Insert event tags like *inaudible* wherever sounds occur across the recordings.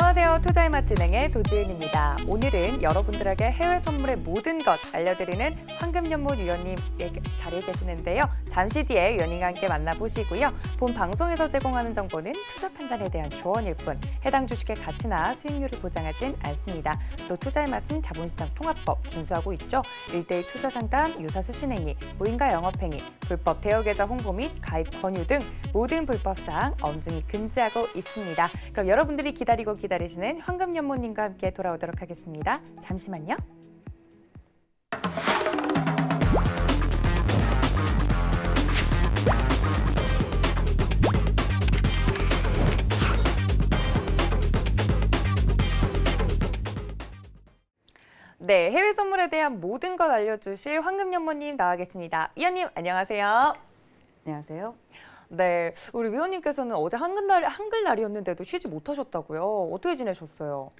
안녕하세요. 투자의 맛 진행의 도지은입니다. 오늘은 여러분들에게 해외 선물의 모든 것 알려드리는 황금연못 위원님 자리에 계시는데요. 잠시 뒤에 위원님과 함께 만나보시고요. 본 방송에서 제공하는 정보는 투자 판단에 대한 조언일 뿐 해당 주식의 가치나 수익률을 보장하진 않습니다. 또 투자의 맛은 자본시장 통합법 준수하고 있죠. 일대일 투자 상담, 유사 수신행위, 무인가 영업행위, 불법 대여계좌 홍보 및 가입 권유 등 모든 불법 사항 엄중히 금지하고 있습니다. 그럼 여러분들이 기다리고 기다리고 기다리시는 황금연모님과 함께 돌아오도록 하겠습니다. 잠시만요. 네, 해외 선물에 대한 모든 걸 알려주실 황금연모님 나와 계십니다. 위원님, 안녕하세요. 안녕하세요. 네, 우리 위원님께서는 어제 한글날, 한글날이었는데도 쉬지 못하셨다고요. 어떻게 지내셨어요?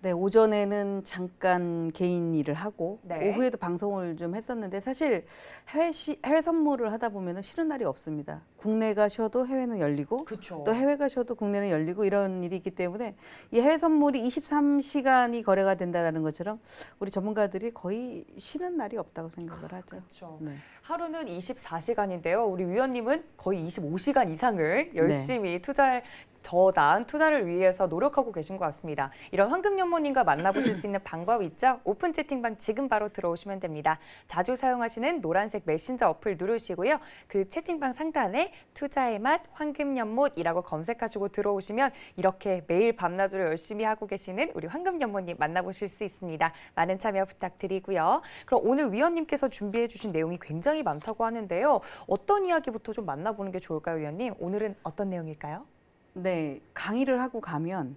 네, 오전에는 잠깐 개인 일을 하고 네. 오후에도 방송을 좀 했었는데 사실 해외 시, 해외 선물을 하다 보면은 쉬는 날이 없습니다. 국내가 쉬어도 해외는 열리고 그쵸. 또 해외가 쉬어도 국내는 열리고 이런 일이 있기 때문에 이 해외 선물이 23시간이 거래가 된다라는 것처럼 우리 전문가들이 거의 쉬는 날이 없다고 생각을 하죠. 그쵸. 네. 하루는 24시간인데요. 우리 위원님은 거의 25시간 이상을 열심히 네. 투자를 더 나은 투자를 위해서 노력하고 계신 것 같습니다. 이런 황금연 사모님과 만나보실 수 있는 방법이 있죠? 오픈 채팅방 지금 바로 들어오시면 됩니다. 자주 사용하시는 노란색 메신저 어플 누르시고요. 그 채팅방 상단에 투자의 맛, 황금연못이라고 검색하시고 들어오시면 이렇게 매일 밤낮으로 열심히 하고 계시는 우리 황금연못님 만나보실 수 있습니다. 많은 참여 부탁드리고요. 그럼 오늘 위원님께서 준비해 주신 내용이 굉장히 많다고 하는데요. 어떤 이야기부터 좀 만나보는 게 좋을까요, 위원님? 오늘은 어떤 내용일까요? 네, 강의를 하고 가면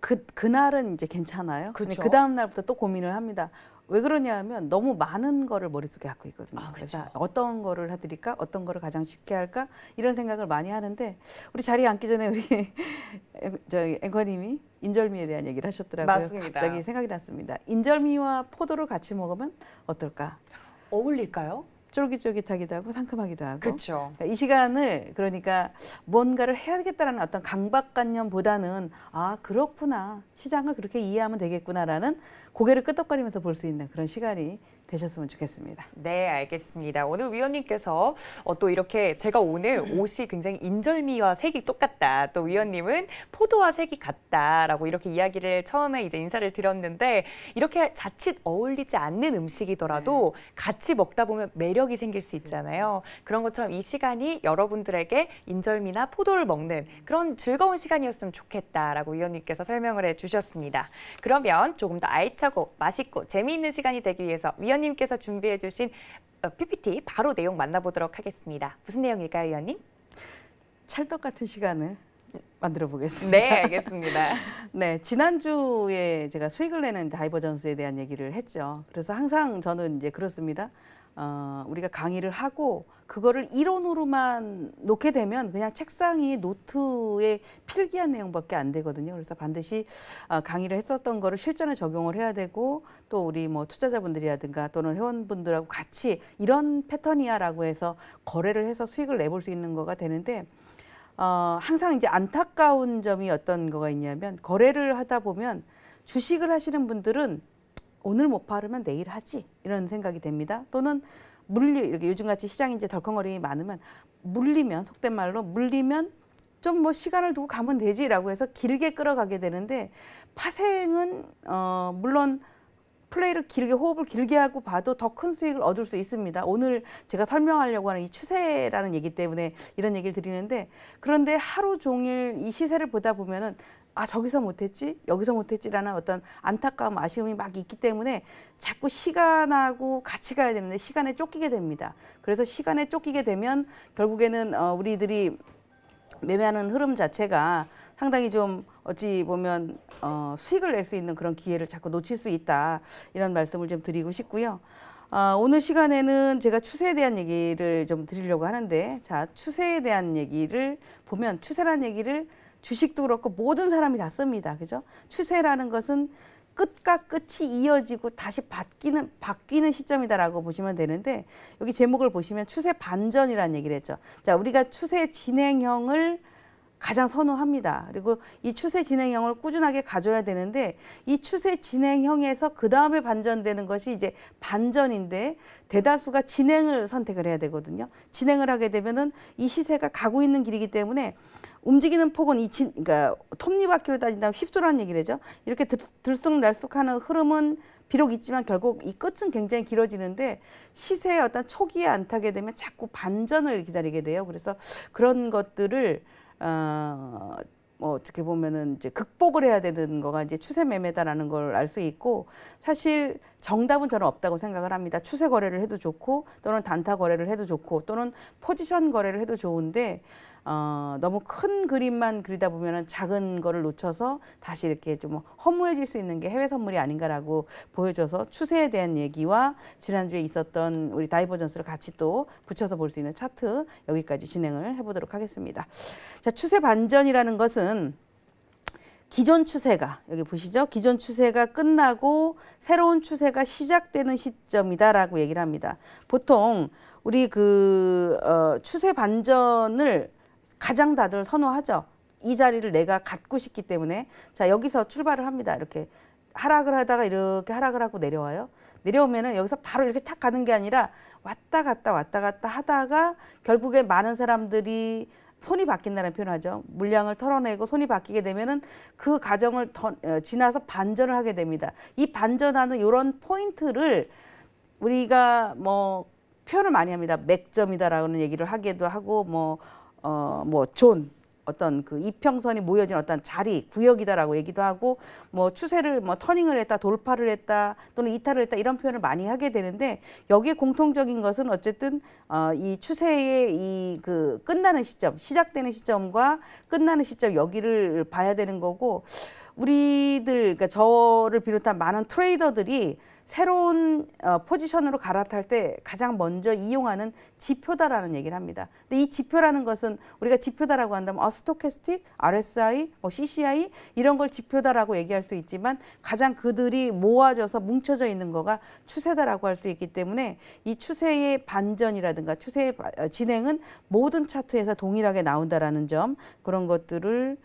그 그날은 이제 괜찮아요. 그렇죠. 그 다음 날부터 또 고민을 합니다. 왜 그러냐면 너무 많은 거를 머릿속에 갖고 있거든요. 아, 그렇죠. 그래서 어떤 거를 해드릴까? 어떤 거를 가장 쉽게 할까? 이런 생각을 많이 하는데 우리 자리에 앉기 전에 우리 *laughs* 저 앵커님이 인절미에 대한 얘기를 하셨더라고요. 맞습니다. 갑자기 생각이 났습니다. 인절미와 포도를 같이 먹으면 어떨까? 어울릴까요? 쫄깃쫄깃하기도 하고 상큼하기도 하고. 그렇죠. 그러니까 이 시간을 그러니까 뭔가를 해야겠다라는 어떤 강박관념보다는 아 그렇구나 시장을 그렇게 이해하면 되겠구나라는 고개를 끄덕거리면서 볼 수 있는 그런 시간이 되셨으면 좋겠습니다. 네, 알겠습니다. 오늘 위원님께서 어, 또 이렇게 제가 오늘 옷이 굉장히 인절미와 색이 똑같다. 또 위원님은 포도와 색이 같다라고 이렇게 이야기를 처음에 이제 인사를 드렸는데 이렇게 자칫 어울리지 않는 음식이더라도 네. 같이 먹다 보면 매력이 생길 수 있잖아요. 그렇죠. 그런 것처럼 이 시간이 여러분들에게 인절미나 포도를 먹는 그런 즐거운 시간이었으면 좋겠다라고 위원님께서 설명을 해 주셨습니다. 그러면 조금 더 알차고 맛있고 재미있는 시간이 되기 위해서 위원 위원님께서 준비해 주신 어, PPT 바로 내용 만나보도록 하겠습니다. 무슨 내용일까요, 위원님? 찰떡 같은 시간을 만들어 보겠습니다. 네, 알겠습니다. *laughs* 네, 지난주에 제가 수익을 내는 다이버전스에 대한 얘기를 했죠. 그래서 항상 저는 이제 그렇습니다. 어, 우리가 강의를 하고 그거를 이론으로만 놓게 되면 그냥 책상 이 노트에 필기한 내용밖에 안 되거든요. 그래서 반드시 어, 강의를 했었던 거를 실전에 적용을 해야 되고 또 우리 뭐 투자자분들이라든가 또는 회원분들하고 같이 이런 패턴이야라고 해서 거래를 해서 수익을 내볼 수 있는 거가 되는데 어, 항상 이제 안타까운 점이 어떤 거가 있냐면 거래를 하다 보면 주식을 하시는 분들은 오늘 못 바르면 내일 하지 이런 생각이 됩니다. 또는 물리 이렇게 요즘같이 시장이 이제 덜컹거림이 많으면 물리면 속된 말로 물리면 좀 뭐 시간을 두고 가면 되지라고 해서 길게 끌어가게 되는데 파생은 어 물론 플레이를 길게 호흡을 길게 하고 봐도 더 큰 수익을 얻을 수 있습니다. 오늘 제가 설명하려고 하는 이 추세라는 얘기 때문에 이런 얘기를 드리는데 그런데 하루 종일 이 시세를 보다 보면은 아 저기서 못했지 여기서 못했지라는 어떤 안타까움 아쉬움이 막 있기 때문에 자꾸 시간하고 같이 가야 되는데 시간에 쫓기게 됩니다. 그래서 시간에 쫓기게 되면 결국에는 어, 우리들이 매매하는 흐름 자체가 상당히 좀 어찌 보면 어, 수익을 낼 수 있는 그런 기회를 자꾸 놓칠 수 있다 이런 말씀을 좀 드리고 싶고요. 어, 오늘 시간에는 제가 추세에 대한 얘기를 좀 드리려고 하는데 자 추세에 대한 얘기를 보면 추세란 얘기를 주식도 그렇고 모든 사람이 다 씁니다. 그죠? 추세라는 것은 끝과 끝이 이어지고 다시 바뀌는 바뀌는 시점이다라고 보시면 되는데 여기 제목을 보시면 추세 반전이라는 얘기를 했죠. 자, 우리가 추세 진행형을 가장 선호합니다. 그리고 이 추세 진행형을 꾸준하게 가져야 되는데 이 추세 진행형에서 그 다음에 반전되는 것이 이제 반전인데 대다수가 진행을 선택을 해야 되거든요. 진행을 하게 되면은 이 시세가 가고 있는 길이기 때문에 움직이는 폭은 이치, 그러니까 톱니바퀴로 따진다면 휩쓸한 얘기를 하죠. 이렇게 들, 들쑥날쑥하는 흐름은 비록 있지만 결국 이 끝은 굉장히 길어지는데 시세의 어떤 초기에 안 타게 되면 자꾸 반전을 기다리게 돼요. 그래서 그런 것들을 어, 뭐 어떻게 보면은 이제 극복을 해야 되는 거가 이제 추세 매매다라는 걸 알 수 있고 사실 정답은 저는 없다고 생각을 합니다. 추세 거래를 해도 좋고 또는 단타 거래를 해도 좋고 또는 포지션 거래를 해도 좋은데 어, 너무 큰 그림만 그리다 보면은 작은 거를 놓쳐서 다시 이렇게 좀 허무해질 수 있는 게 해외 선물이 아닌가라고 보여져서 추세에 대한 얘기와 지난주에 있었던 우리 다이버전스를 같이 또 붙여서 볼 수 있는 차트 여기까지 진행을 해보도록 하겠습니다. 자, 추세 반전이라는 것은 기존 추세가 여기 보시죠. 기존 추세가 끝나고 새로운 추세가 시작되는 시점이다라고 얘기를 합니다. 보통 우리 그 어, 추세 반전을 가장 다들 선호하죠. 이 자리를 내가 갖고 싶기 때문에 자 여기서 출발을 합니다. 이렇게 하락을 하다가 이렇게 하락을 하고 내려와요. 내려오면은 여기서 바로 이렇게 탁 가는 게 아니라 왔다 갔다 왔다 갔다 하다가 결국에 많은 사람들이 손이 바뀐다는 표현하죠. 물량을 털어내고 손이 바뀌게 되면은 그 과정을 더, 어, 지나서 반전을 하게 됩니다. 이 반전하는 이런 포인트를 우리가 뭐 표현을 많이 합니다. 맥점이다라는 얘기를 하기도 하고 뭐 어, 뭐, 존, 어떤 그 이평선이 모여진 어떤 자리, 구역이다라고 얘기도 하고 뭐 추세를 뭐 터닝을 했다, 돌파를 했다 또는 이탈을 했다 이런 표현을 많이 하게 되는데 여기에 공통적인 것은 어쨌든 어, 이 추세의 이 그 끝나는 시점, 시작되는 시점과 끝나는 시점 여기를 봐야 되는 거고 우리들 그러니까 저를 비롯한 많은 트레이더들이 새로운 어, 포지션으로 갈아탈 때 가장 먼저 이용하는 지표다라는 얘기를 합니다. 근데 이 지표라는 것은 우리가 지표다라고 한다면 어, 스토캐스틱, RSI, 뭐 CCI 이런 걸 지표다라고 얘기할 수 있지만 가장 그들이 모아져서 뭉쳐져 있는 거가 추세다라고 할 수 있기 때문에 이 추세의 반전이라든가 추세의 어, 진행은 모든 차트에서 동일하게 나온다라는 점 그런 것들을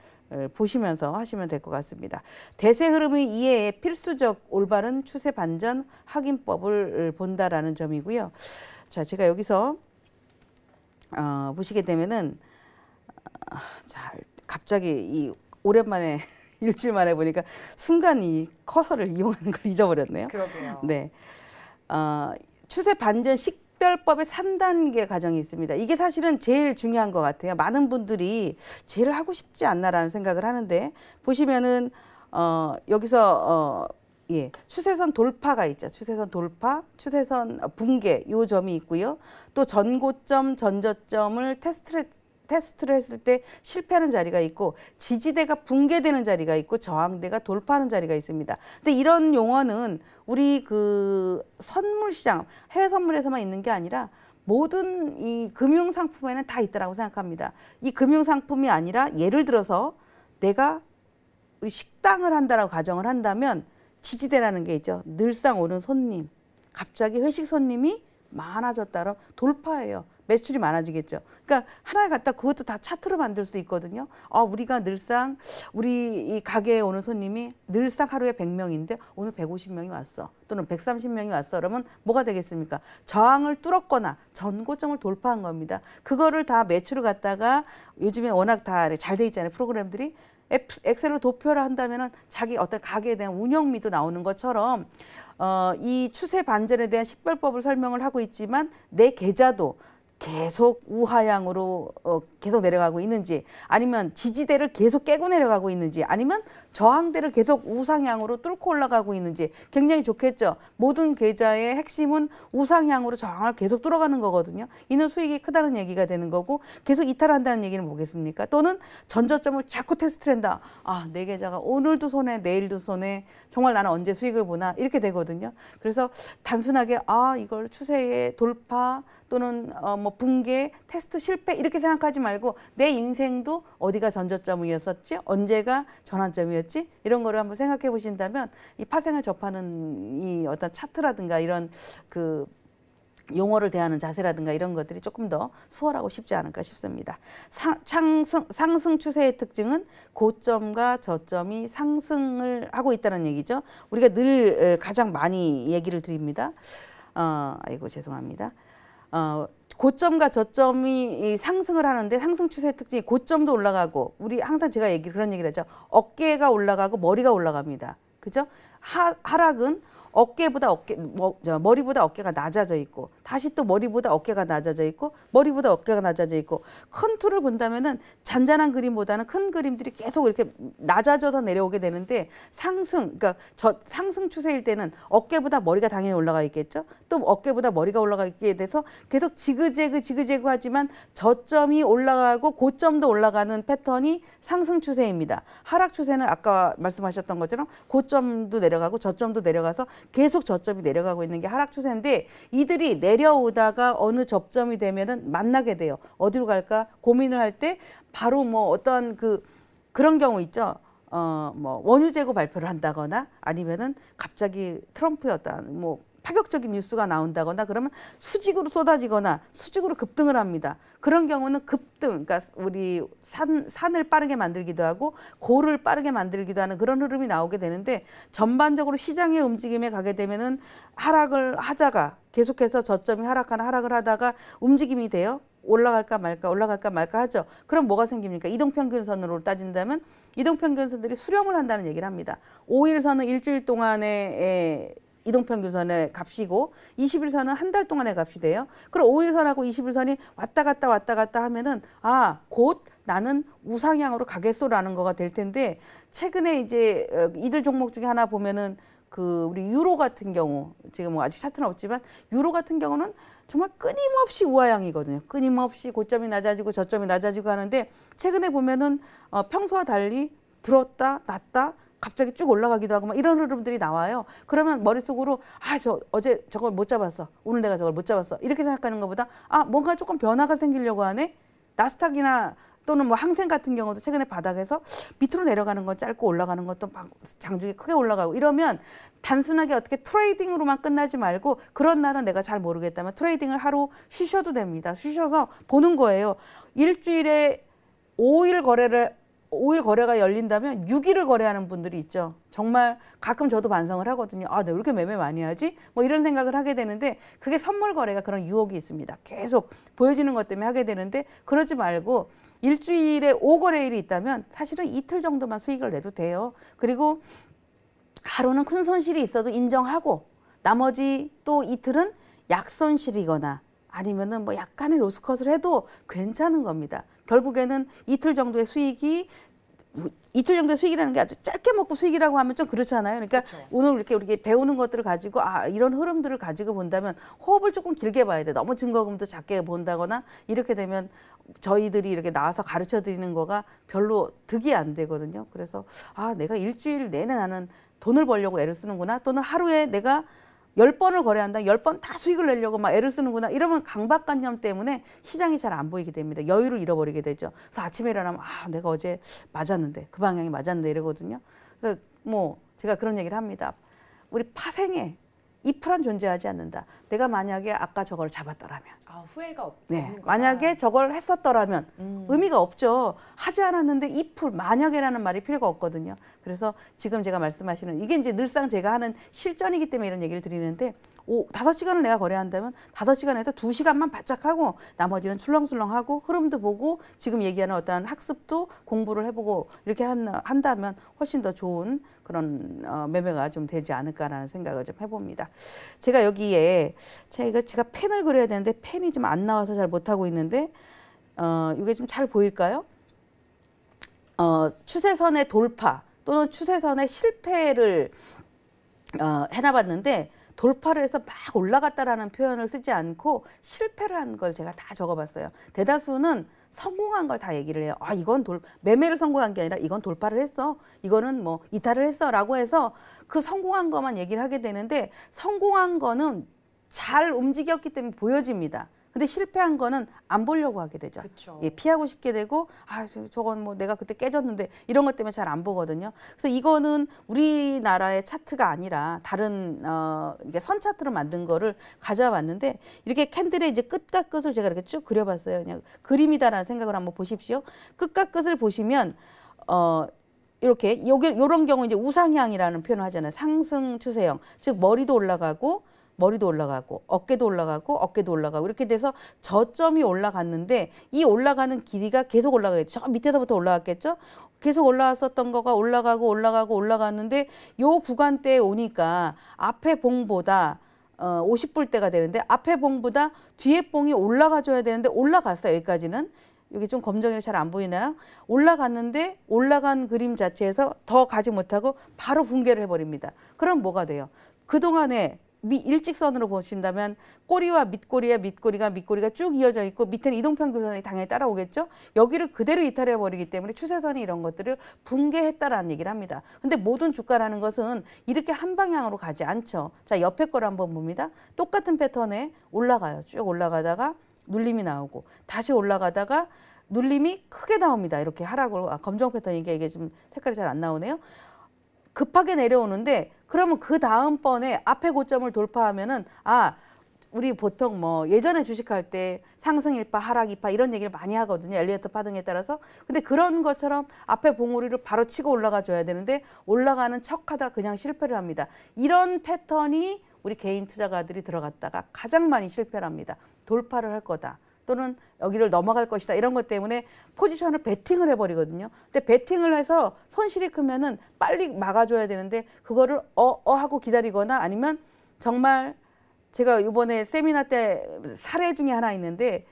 보시면서 하시면 될 것 같습니다. 대세 흐름의 이해에 필수적 올바른 추세 반전 확인법을 본다라는 점이고요. 자, 제가 여기서 어, 보시게 되면은 어, 자, 갑자기 이 오랜만에 *laughs* 일주일 만에 보니까 순간 이 커서를 이용하는 걸 잊어버렸네요. 그러게요. 네. 어, 추세 반전 특별법의 3단계 과정이 있습니다. 이게 사실은 제일 중요한 것 같아요. 많은 분들이 제일 하고 싶지 않나라는 생각을 하는데 보시면은 어, 여기서 어, 예, 추세선 돌파가 있죠. 추세선 돌파, 추세선 붕괴 요 점이 있고요. 또 전고점, 전저점을 테스트 테스트를 했을 때 실패하는 자리가 있고 지지대가 붕괴되는 자리가 있고 저항대가 돌파하는 자리가 있습니다. 근데 이런 용어는 우리 그 선물 시장, 해외 선물에서만 있는 게 아니라 모든 이 금융 상품에는 다있다고 생각합니다. 이 금융 상품이 아니라 예를 들어서 내가 우리 식당을 한다라고 가정을 한다면 지지대라는 게 있죠. 늘상 오는 손님, 갑자기 회식 손님이 많아졌다 그럼 돌파예요. 매출이 많아지겠죠. 그러니까 하나 에 갖다 그것도 다 차트로 만들 수도 있거든요. 어, 우리가 늘상 우리 이 가게에 오는 손님이 늘상 하루에 100명인데 오늘 150명이 왔어. 또는 130명이 왔어. 그러면 뭐가 되겠습니까? 저항을 뚫었거나 전고점을 돌파한 겁니다. 그거를 다 매출을 갖다가 요즘에 워낙 다 잘 돼 있잖아요. 프로그램들이 엑셀로 도표를 한다면 자기 어떤 가게에 대한 운영미도 나오는 것처럼 어, 이 추세 반전에 대한 식별법을 설명을 하고 있지만 내 계좌도 계속 우하향으로 어, 계속 내려가고 있는지 아니면 지지대를 계속 깨고 내려가고 있는지 아니면 저항대를 계속 우상향으로 뚫고 올라가고 있는지 굉장히 좋겠죠. 모든 계좌의 핵심은 우상향으로 저항을 계속 뚫어가는 거거든요. 이는 수익이 크다는 얘기가 되는 거고 계속 이탈한다는 얘기는 뭐겠습니까? 또는 전저점을 자꾸 테스트를 한다. 아, 내 계좌가 오늘도 손해, 내일도 손해. 정말 나는 언제 수익을 보나 이렇게 되거든요. 그래서 단순하게 아, 이걸 추세에 돌파 또는 어, 뭐 붕괴, 테스트 실패 이렇게 생각하지 말고 내 인생도 어디가 전저점이었었지? 언제가 전환점이었지? 이런 거를 한번 생각해 보신다면 이 파생을 접하는 이 어떤 차트라든가 이런 그 용어를 대하는 자세라든가 이런 것들이 조금 더 수월하고 쉽지 않을까 싶습니다. 상, 상승, 상승 추세의 특징은 고점과 저점이 상승을 하고 있다는 얘기죠. 우리가 늘 가장 많이 얘기를 드립니다. 어, 아이고 죄송합니다. 어, 고점과 저점이 상승을 하는데 상승 추세 특징이 고점도 올라가고 우리 항상 제가 얘기 그런 얘기를 하죠. 어깨가 올라가고 머리가 올라갑니다. 그죠? 하, 하락은 어깨보다 어깨 뭐, 머리보다 어깨가 낮아져 있고 다시 또 머리보다 어깨가 낮아져 있고 머리보다 어깨가 낮아져 있고 큰 틀을 본다면은 잔잔한 그림보다는 큰 그림들이 계속 이렇게 낮아져서 내려오게 되는데 상승 그러니까 저 상승 추세일 때는 어깨보다 머리가 당연히 올라가 있겠죠. 또 어깨보다 머리가 올라가 있게 돼서 계속 지그재그 지그재그 하지만 저점이 올라가고 고점도 올라가는 패턴이 상승 추세입니다. 하락 추세는 아까 말씀하셨던 것처럼 고점도 내려가고 저점도 내려가서 계속 저점이 내려가고 있는 게 하락 추세인데 이들이 내려오다가 어느 접점이 되면은 만나게 돼요. 어디로 갈까 고민을 할 때 바로 뭐 어떤 그 그런 경우 있죠. 어, 뭐 원유 재고 발표를 한다거나 아니면은 갑자기 트럼프였다 뭐 파격적인 뉴스가 나온다거나 그러면 수직으로 쏟아지거나 수직으로 급등을 합니다. 그런 경우는 급등, 그러니까 우리 산, 산을 빠르게 만들기도 하고 고를 빠르게 만들기도 하는 그런 흐름이 나오게 되는데 전반적으로 시장의 움직임에 가게 되면은 하락을 하다가 계속해서 저점이 하락하는 하락을 하다가 움직임이 돼요. 올라갈까 말까 올라갈까 말까 하죠. 그럼 뭐가 생깁니까? 이동평균선으로 따진다면 이동평균선들이 수렴을 한다는 얘기를 합니다. 오일선은 일주일 동안에 이동평균선의 값이고 2일선은한 달 동안의 값이 돼요. 그럼 5일선하고 21선이 왔다 갔다 왔다 갔다 하면은 아, 곧 나는 우상향으로 가겠소라는 거가 될 텐데 최근에 이제 어, 이들 종목 중에 하나 보면은 그 우리 유로 같은 경우 지금 뭐 아직 차트는 없지만 유로 같은 경우는 정말 끊임없이 우하향이거든요. 끊임없이 고점이 낮아지고 저점이 낮아지고 하는데 최근에 보면은 어, 평소와 달리 들었다 놨다 갑자기 쭉 올라가기도 하고 막 이런 흐름들이 나와요. 그러면 머릿속으로 아 저 어제 저걸 못 잡았어. 오늘 내가 저걸 못 잡았어. 이렇게 생각하는 것보다 아 뭔가 조금 변화가 생기려고 하네. 나스닥이나 또는 뭐 항생 같은 경우도 최근에 바닥에서 밑으로 내려가는 건 짧고 올라가는 것도 장중에 크게 올라가고 이러면 단순하게 어떻게 트레이딩으로만 끝나지 말고 그런 날은 내가 잘 모르겠다면 트레이딩을 하루 쉬셔도 됩니다. 쉬셔서 보는 거예요. 일주일에 5일 거래를 5일 거래가 열린다면 6일을 거래하는 분들이 있죠. 정말 가끔 저도 반성을 하거든요. 아, 내가 왜 이렇게 매매 많이 하지? 뭐 이런 생각을 하게 되는데 그게 선물 거래가 그런 유혹이 있습니다. 계속 보여지는 것 때문에 하게 되는데 그러지 말고 일주일에 5거래일이 있다면 사실은 이틀 정도만 수익을 내도 돼요. 그리고 하루는 큰 손실이 있어도 인정하고 나머지 또 이틀은 약손실이거나 아니면은 뭐 약간의 로스컷을 해도 괜찮은 겁니다. 결국에는 이틀 정도의 수익이 이틀 정도의 수익이라는 게 아주 짧게 먹고 수익이라고 하면 좀 그렇잖아요. 그러니까 그렇죠. 오늘 이렇게 우리 배우는 것들을 가지고 아 이런 흐름들을 가지고 본다면 호흡을 조금 길게 봐야 돼. 너무 증거금도 작게 본다거나 이렇게 되면 저희들이 이렇게 나와서 가르쳐 드리는 거가 별로 득이 안 되거든요. 그래서 아 내가 일주일 내내 나는 돈을 벌려고 애를 쓰는구나 또는 하루에 내가 1 0번을 거래한다. 1 0번다 수익을 내려고 막 애를 쓰는구나. 이러면 강박관념 때문에 시장이 잘 안 보이게 됩니다. 여유를 잃어버리게 되죠. 그래서 아침에 일어나면 아, 내가 어제 맞았는데 그 방향이 맞았는데 이러거든요. 그래서 뭐 제가 그런 얘기를 합니다. 우리 파생에 이풀은 존재하지 않는다. 내가 만약에 아까 저걸 잡았더라면. 아, 후회가 없, 네. 거구나. 만약에 저걸 했었더라면 음. 의미가 없죠. 하지 않았는데 이풀 만약에라는 말이 필요가 없거든요. 그래서 지금 제가 말씀하시는 이게 이제 늘상 제가 하는 실전이기 때문에 이런 얘기를 드리는데 오, 다 시간을 내가 거래한다면 5 시간에서 2시간만 바짝 하고 나머지는 출렁출렁하고 흐름도 보고 지금 얘기하는 어떤 학습도 공부를 해보고 이렇게 한, 한다면 훨씬 더 좋은 그런 어, 매매가 좀 되지 않을까라는 생각을 좀 해봅니다. 제가 여기에 제가 제가 펜을 그려야 되는데 펜이 좀 안 나와서 잘 못하고 있는데 어, 이게 좀 잘 보일까요? 어, 추세선의 돌파 또는 추세선의 실패를 어, 해나봤는데 돌파를 해서 막 올라갔다라는 표현을 쓰지 않고 실패를 한 걸 제가 다 적어봤어요. 대다수는 성공한 걸 다 얘기를 해요. 아 이건 돌 매매를 성공한 게 아니라 이건 돌파를 했어. 이거는 뭐 이탈을 했어라고 해서 그 성공한 것만 얘기를 하게 되는데 성공한 거는 잘 움직였기 때문에 보여집니다. 근데 실패한 거는 안 보려고 하게 되죠. 예, 피하고 싶게 되고 아 저건 뭐 내가 그때 깨졌는데 이런 것 때문에 잘 안 보거든요. 그래서 이거는 우리나라의 차트가 아니라 다른 어 이게 선 차트로 만든 거를 가져왔는데 이렇게 캔들의 이제 끝과 끝을 제가 이렇게 쭉 그려봤어요. 그냥 그림이다라는 생각을 한번 보십시오. 끝과 끝을 보시면 어이렇게 요런 경우 이제 우상향이라는 표현을 하잖아요. 상승 추세형. 즉 머리도 올라가고 머리도 올라가고 어깨도 올라가고 어깨도 올라가고 이렇게 돼서 저점이 올라갔는데 이 올라가는 길이가 계속 올라가겠죠. 저 밑에서부터 올라갔겠죠. 계속 올라왔었던 거가 올라가고 올라가고 올라갔는데 요 구간대에 오니까 앞에 봉보다 어, 50불대가 되는데 앞에 봉보다 뒤에 봉이 올라가줘야 되는데 올라갔어요. 여기까지는. 여기 좀 검정이라 잘 안 보이나요? 올라갔는데 올라간 그림 자체에서 더 가지 못하고 바로 붕괴를 해버립니다. 그럼 뭐가 돼요? 그동안에 미 일직선으로 보신다면 꼬리와 밑꼬리와 밑꼬리가 밑꼬리가 쭉 이어져 있고 밑에는 이동평 교선이 당연히 따라오겠죠. 여기를 그대로 이탈해 버리기 때문에 추세선이 이런 것들을 붕괴했다라는 얘기를 합니다. 근데 모든 주가라는 것은 이렇게 한 방향으로 가지 않죠. 자 옆에 거를 한번 봅니다. 똑같은 패턴에 올라가요. 쭉 올라가다가 눌림이 나오고 다시 올라가다가 눌림이 크게 나옵니다. 이렇게 하락으로 아, 검정 패턴이게 이게 좀 색깔이 잘 안 나오네요. 급하게 내려오는데 그러면 그 다음번에 앞에 고점을 돌파하면은 아 우리 보통 뭐 예전에 주식할 때 상승 일파 하락 일파 이런 얘기를 많이 하거든요. 엘리어트 파동에 따라서. 근데 그런 것처럼 앞에 봉우리를 바로 치고 올라가 줘야 되는데 올라가는 척하다 그냥 실패를 합니다. 이런 패턴이 우리 개인 투자가들이 들어갔다가 가장 많이 실패를 합니다. 돌파를 할 거다. 또는 여기를 넘어갈 것이다 이런 것 때문에 포지션을 베팅을 해버리거든요. 근데 베팅을 해서 손실이 크면은 빨리 막아줘야 되는데 그거를 어어 어 하고 기다리거나 아니면 정말 제가 이번에 세미나 때 사례 중에 하나 있는데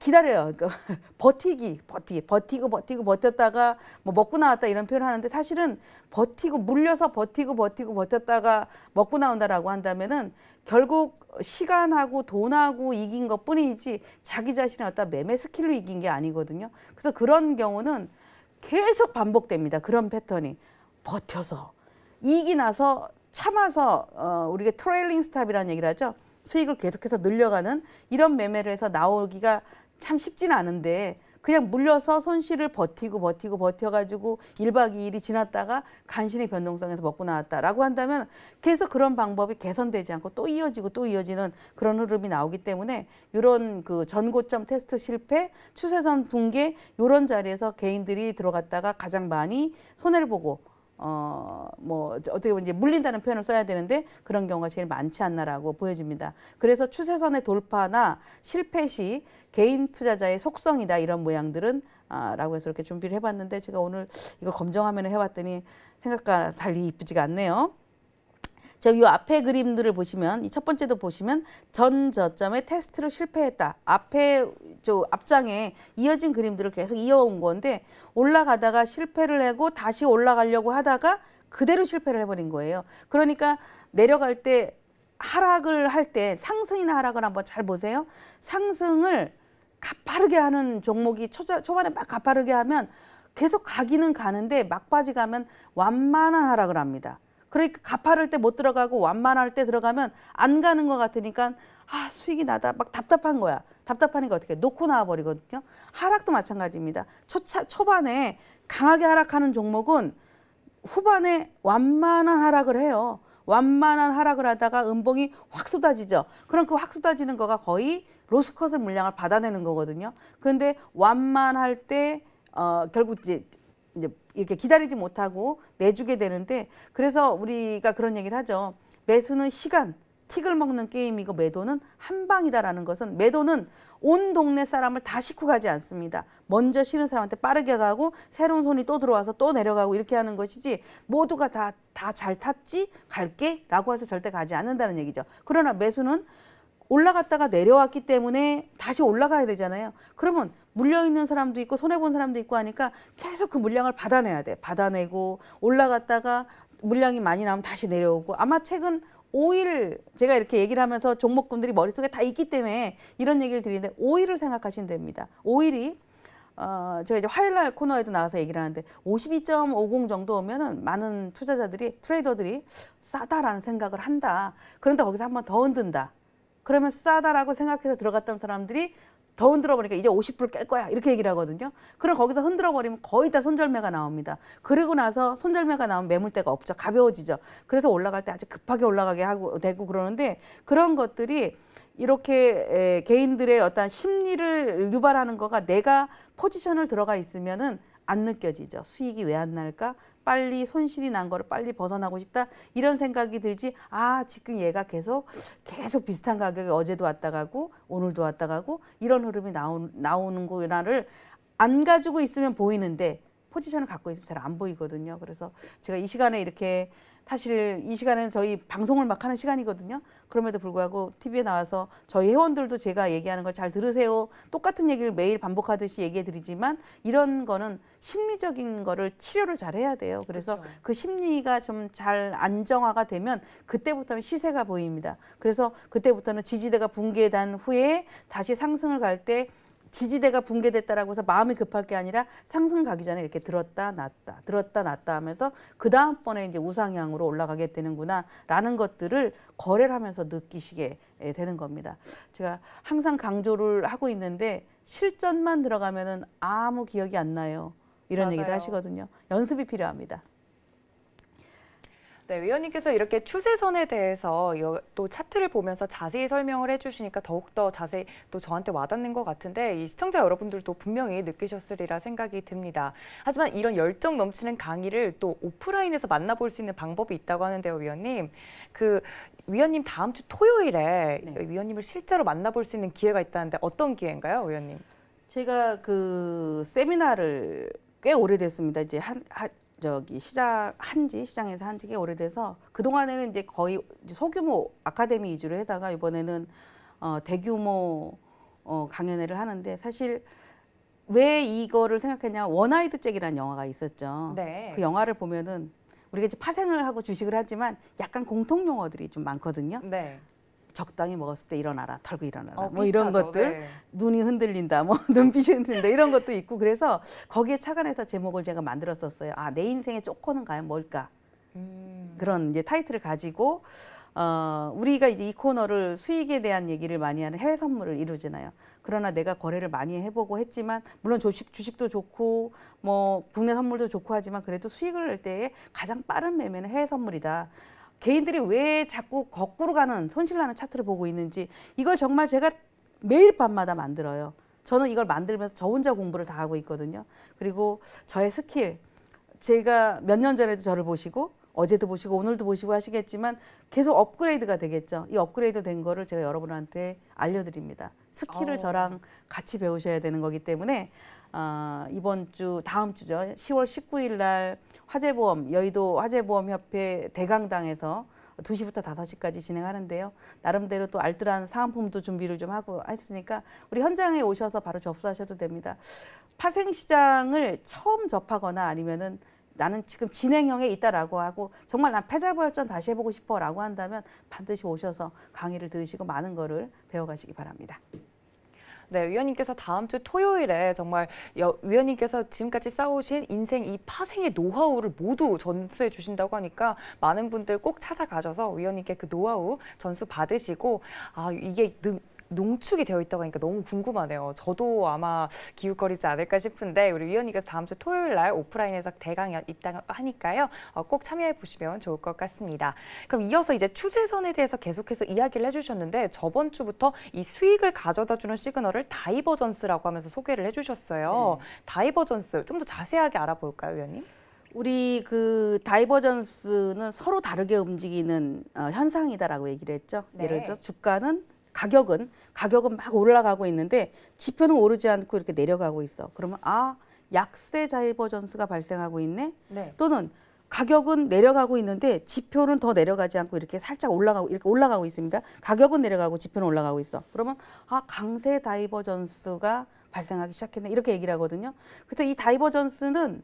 기다려요. 그러니까 *laughs* 버티기, 버티기, 버티고 버티고 버텼다가 뭐 먹고 나왔다 이런 표현을 하는데 사실은 버티고 물려서 버티고 버티고 버텼다가 먹고 나온다라고 한다면은 결국 시간하고 돈하고 이긴 것 뿐이지 자기 자신을 갖다 매매 스킬로 이긴 게 아니거든요. 그래서 그런 경우는 계속 반복됩니다. 그런 패턴이 버텨서 이익 나서 참아서 어, 우리가 트레일링 스탑이라는 얘기를 하죠. 수익을 계속해서 늘려가는 이런 매매를 해서 나오기가 참 쉽진 않은데 그냥 물려서 손실을 버티고 버티고 버텨가지고 1박 2일이 지났다가 간신히 변동성에서 먹고 나왔다라고 한다면 계속 그런 방법이 개선되지 않고 또 이어지고 또 이어지는 그런 흐름이 나오기 때문에 이런 그 전고점 테스트 실패, 추세선 붕괴 이런 자리에서 개인들이 들어갔다가 가장 많이 손해를 보고 어뭐 어떻게 보면 이제 물린다는 표현을 써야 되는데 그런 경우가 제일 많지 않나라고 보여집니다. 그래서 추세선의 돌파나 실패 시 개인 투자자의 속성이다 이런 모양들은 아라고 해서 이렇게 준비를 해봤는데 제가 오늘 이걸 검정화면에 해봤더니 생각과 달리 이쁘지가 않네요. 저기 앞에 그림들을 보시면 이 첫 번째도 보시면 전 저점에 테스트를 실패했다. 앞에 저 앞장에 이어진 그림들을 계속 이어온 건데 올라가다가 실패를 하고 다시 올라가려고 하다가 그대로 실패를 해버린 거예요. 그러니까 내려갈 때 하락을 할 때 상승이나 하락을 한번 잘 보세요. 상승을 가파르게 하는 종목이 초자, 초반에 막 가파르게 하면 계속 가기는 가는데 막바지 가면 완만한 하락을 합니다. 그러니까 가파를 때 못 들어가고 완만할 때 들어가면 안 가는 것 같으니까 아 수익이 나다 막 답답한 거야. 답답하니까 어떻게 놓고 나와버리거든요. 하락도 마찬가지입니다. 초차, 초반에 강하게 하락하는 종목은 후반에 완만한 하락을 해요. 완만한 하락을 하다가 음봉이 확 쏟아지죠. 그럼 그 확 쏟아지는 거가 거의 로스컷을 물량을 받아내는 거거든요. 그런데 완만할 때 어, 결국 이제, 이제 이렇게 기다리지 못하고 내주게 되는데 그래서 우리가 그런 얘기를 하죠. 매수는 시간, 틱을 먹는 게임이고 매도는 한 방이다라는 것은 매도는 온 동네 사람을 다 싣고 가지 않습니다. 먼저 싫은 사람한테 빠르게 가고 새로운 손이 또 들어와서 또 내려가고 이렇게 하는 것이지 모두가 다 다 잘 탔지 갈게 라고 해서 절대 가지 않는다는 얘기죠. 그러나 매수는 올라갔다가 내려왔기 때문에 다시 올라가야 되잖아요. 그러면 물려 있는 사람도 있고 손해 본 사람도 있고 하니까 계속 그 물량을 받아내야 돼. 받아내고 올라갔다가 물량이 많이 나면 다시 내려오고 아마 최근 5일 제가 이렇게 얘기를 하면서 종목군들이 머릿속에 다 있기 때문에 이런 얘기를 드리는데 5일을 생각하시면 됩니다. 5일이 어, 제가 이제 화요일 날 코너에도 나와서 얘기를 하는데 52.50 정도 오면은 많은 투자자들이 트레이더들이 싸다라는 생각을 한다. 그런데 거기서 한 번 더 흔든다. 그러면 싸다라고 생각해서 들어갔던 사람들이 더 흔들어 버리니까 이제 50불 깰 거야 이렇게 얘기를 하거든요. 그럼 거기서 흔들어 버리면 거의 다 손절매가 나옵니다. 그리고 나서 손절매가 나온 매물대가 없죠. 가벼워지죠. 그래서 올라갈 때 아주 급하게 올라가게 하고 되고 그러는데 그런 것들이 이렇게 개인들의 어떤 심리를 유발하는 거가 내가 포지션을 들어가 있으면은 안 느껴지죠. 수익이 왜 안 날까? 빨리 손실이 난 거를 빨리 벗어나고 싶다 이런 생각이 들지 아 지금 얘가 계속 계속 비슷한 가격에 어제도 왔다 가고 오늘도 왔다 가고 이런 흐름이 나오, 나오는 거나를 안 가지고 있으면 보이는데 포지션을 갖고 있으면 잘 안 보이거든요. 그래서 제가 이 시간에 이렇게 사실 이 시간에는 저희 방송을 막 하는 시간이거든요. 그럼에도 불구하고 TV에 나와서 저희 회원들도 제가 얘기하는 걸 잘 들으세요. 똑같은 얘기를 매일 반복하듯이 얘기해 드리지만 이런 거는 심리적인 거를 치료를 잘 해야 돼요. 그래서 그렇죠. 그 심리가 좀 잘 안정화가 되면 그때부터는 시세가 보입니다. 그래서 그때부터는 지지대가 붕괴된 후에 다시 상승을 갈때 지지대가 붕괴됐다라고 해서 마음이 급할 게 아니라 상승 가기 전에 이렇게 들었다 놨다 들었다 놨다 하면서 그 다음번에 이제 우상향으로 올라가게 되는구나라는 것들을 거래를 하면서 느끼시게 예, 되는 겁니다. 제가 항상 강조를 하고 있는데 실전만 들어가면은 아무 기억이 안 나요. 이런 맞아요. 얘기를 하시거든요. 연습이 필요합니다. 네, 위원님께서 이렇게 추세선에 대해서 또 차트를 보면서 자세히 설명을 해주시니까 더욱더 자세히 또 저한테 와닿는 것 같은데 이 시청자 여러분들도 분명히 느끼셨으리라 생각이 듭니다. 하지만 이런 열정 넘치는 강의를 또 오프라인에서 만나볼 수 있는 방법이 있다고 하는데요, 위원님. 그 위원님 다음 주 토요일에 네. 위원님을 실제로 만나볼 수 있는 기회가 있다는데 어떤 기회인가요, 위원님? 제가 그 세미나를 꽤 오래됐습니다. 이제 한, 한 저기 시작한 지 시장에서 한지가 오래돼서 그동안에는 이제 거의 소규모 아카데미 위주로 하다가 이번에는 어, 대규모 어, 강연회를 하는데 사실 왜 이거를 생각했냐 원아이드 잭이라는 영화가 있었죠. 네. 그 영화를 보면은 우리가 이제 파생을 하고 주식을 하지만 약간 공통 용어들이 좀 많거든요. 네. 적당히 먹었을 때 일어나라 털고 일어나라 어, 뭐 이런 비슷하죠. 것들 네. 눈이 흔들린다 뭐 *laughs* 눈빛이 흔들린다 이런 것도 있고 그래서 거기에 착안해서 제목을 제가 만들었었어요 아 내 인생의 쪼코는 과연 뭘까 음. 그런 이제 타이틀을 가지고 어, 우리가 이제 이 코너를 수익에 대한 얘기를 많이 하는 해외 선물을 이루잖아요. 그러나 내가 거래를 많이 해보고 했지만 물론 주식 주식도 좋고 뭐 국내 선물도 좋고 하지만 그래도 수익을 낼 때에 가장 빠른 매매는 해외 선물이다. 개인들이 왜 자꾸 거꾸로 가는 손실나는 차트를 보고 있는지 이걸 정말 제가 매일 밤마다 만들어요. 저는 이걸 만들면서 저 혼자 공부를 다 하고 있거든요. 그리고 저의 스킬 제가 몇 년 전에도 저를 보시고 어제도 보시고 오늘도 보시고 하시겠지만 계속 업그레이드가 되겠죠. 이 업그레이드 된 거를 제가 여러분한테 알려드립니다. 스킬을 어. 저랑 같이 배우셔야 되는 거기 때문에 어, 이번 주 다음 주죠. 10월 19일 날 화재보험 여의도 화재보험협회 대강당에서 2시부터 5시까지 진행하는데요. 나름대로 또 알뜰한 사은품도 준비를 좀 하고 했으니까 우리 현장에 오셔서 바로 접수하셔도 됩니다. 파생시장을 처음 접하거나 아니면은 나는 지금 진행형에 있다라고 하고 정말 난 패자부활전 다시 해보고 싶어라고 한다면 반드시 오셔서 강의를 들으시고 많은 거를 배워가시기 바랍니다. 네, 위원님께서 다음 주 토요일에 정말 여, 위원님께서 지금까지 싸우신 인생 이 파생의 노하우를 모두 전수해 주신다고 하니까 많은 분들 꼭 찾아가셔서 위원님께 그 노하우 전수 받으시고 아 이게 능, 농축이 되어 있다고 하니까 너무 궁금하네요. 저도 아마 기웃거리지 않을까 싶은데 우리 위원님께서 다음 주 토요일 날 오프라인에서 대강 있다 하니까요. 어, 꼭 참여해 보시면 좋을 것 같습니다. 그럼 이어서 이제 추세선에 대해서 계속해서 이야기를 해주셨는데 저번 주부터 이 수익을 가져다 주는 시그널을 다이버전스라고 하면서 소개를 해주셨어요. 네. 다이버전스 좀 더 자세하게 알아볼까요, 위원님? 우리 그 다이버전스는 서로 다르게 움직이는 어, 현상이다라고 얘기를 했죠. 네. 예를 들어 주가는 가격은 가격은 막 올라가고 있는데 지표는 오르지 않고 이렇게 내려가고 있어. 그러면 아 약세 자이버전스가 발생하고 있네. 네. 또는 가격은 내려가고 있는데 지표는 더 내려가지 않고 이렇게 살짝 올라가고 이렇게 올라가고 있습니다. 가격은 내려가고 지표는 올라가고 있어. 그러면 아 강세 다이버전스가 발생하기 시작했네 이렇게 얘기를 하거든요. 그래서 이 다이버전스는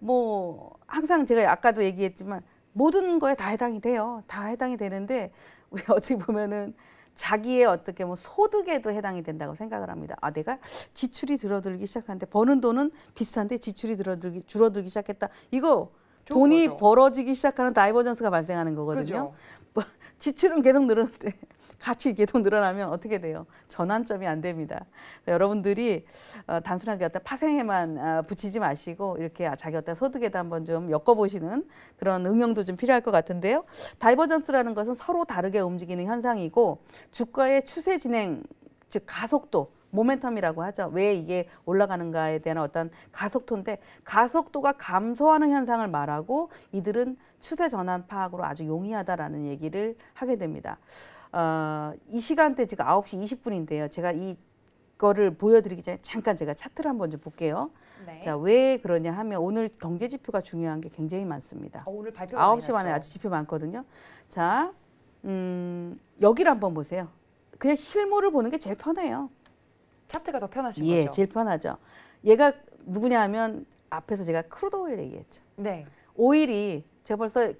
뭐 항상 제가 아까도 얘기했지만 모든 거에 다 해당이 돼요. 다 해당이 되는데 우리 *laughs* 어찌 보면은 자기의 어떻게 뭐 소득에도 해당이 된다고 생각을 합니다. 아 내가 지출이 들어들기 시작한데 버는 돈은 비슷한데 지출이 들어들기 줄어들기 시작했다. 이거 돈이 거죠. 벌어지기 시작하는 다이버전스가 발생하는 거거든요. 그죠. 뭐, *laughs* 지출은 계속 늘었는데 같이 이게 돈 늘어나면 어떻게 돼요? 전환점이 안 됩니다. 여러분들이 어, 단순하게 어떤 파생에만 아, 붙이지 마시고 이렇게 자기 어떤 소득에도 한번 좀 엮어보시는 그런 응용도 좀 필요할 것 같은데요. 다이버전스라는 것은 서로 다르게 움직이는 현상이고 주가의 추세 진행 즉 가속도 모멘텀이라고 하죠. 왜 이게 올라가는가에 대한 어떤 가속도인데 가속도가 감소하는 현상을 말하고 이들은 추세 전환 파악으로 아주 용이하다라는 얘기를 하게 됩니다. 어, 이 시간대 지금 9시 20분인데요. 제가 이 거를 보여드리기 전에 잠깐 제가 차트를 한번 좀 볼게요. 네. 자, 왜 그러냐 하면 오늘 경제 지표가 중요한 게 굉장히 많습니다. 어, 오늘 발표 9시 반에 아주 지표 많거든요. 자, 음, 여기를 한번 보세요. 그냥 실물을 보는 게 제일 편해요. 차트가 더 편하신 예, 거죠? 제일 편하죠. 얘가 누구냐 하면 앞에서 제가 크루드 오일 얘기했죠. 네. 오일이 제가 벌써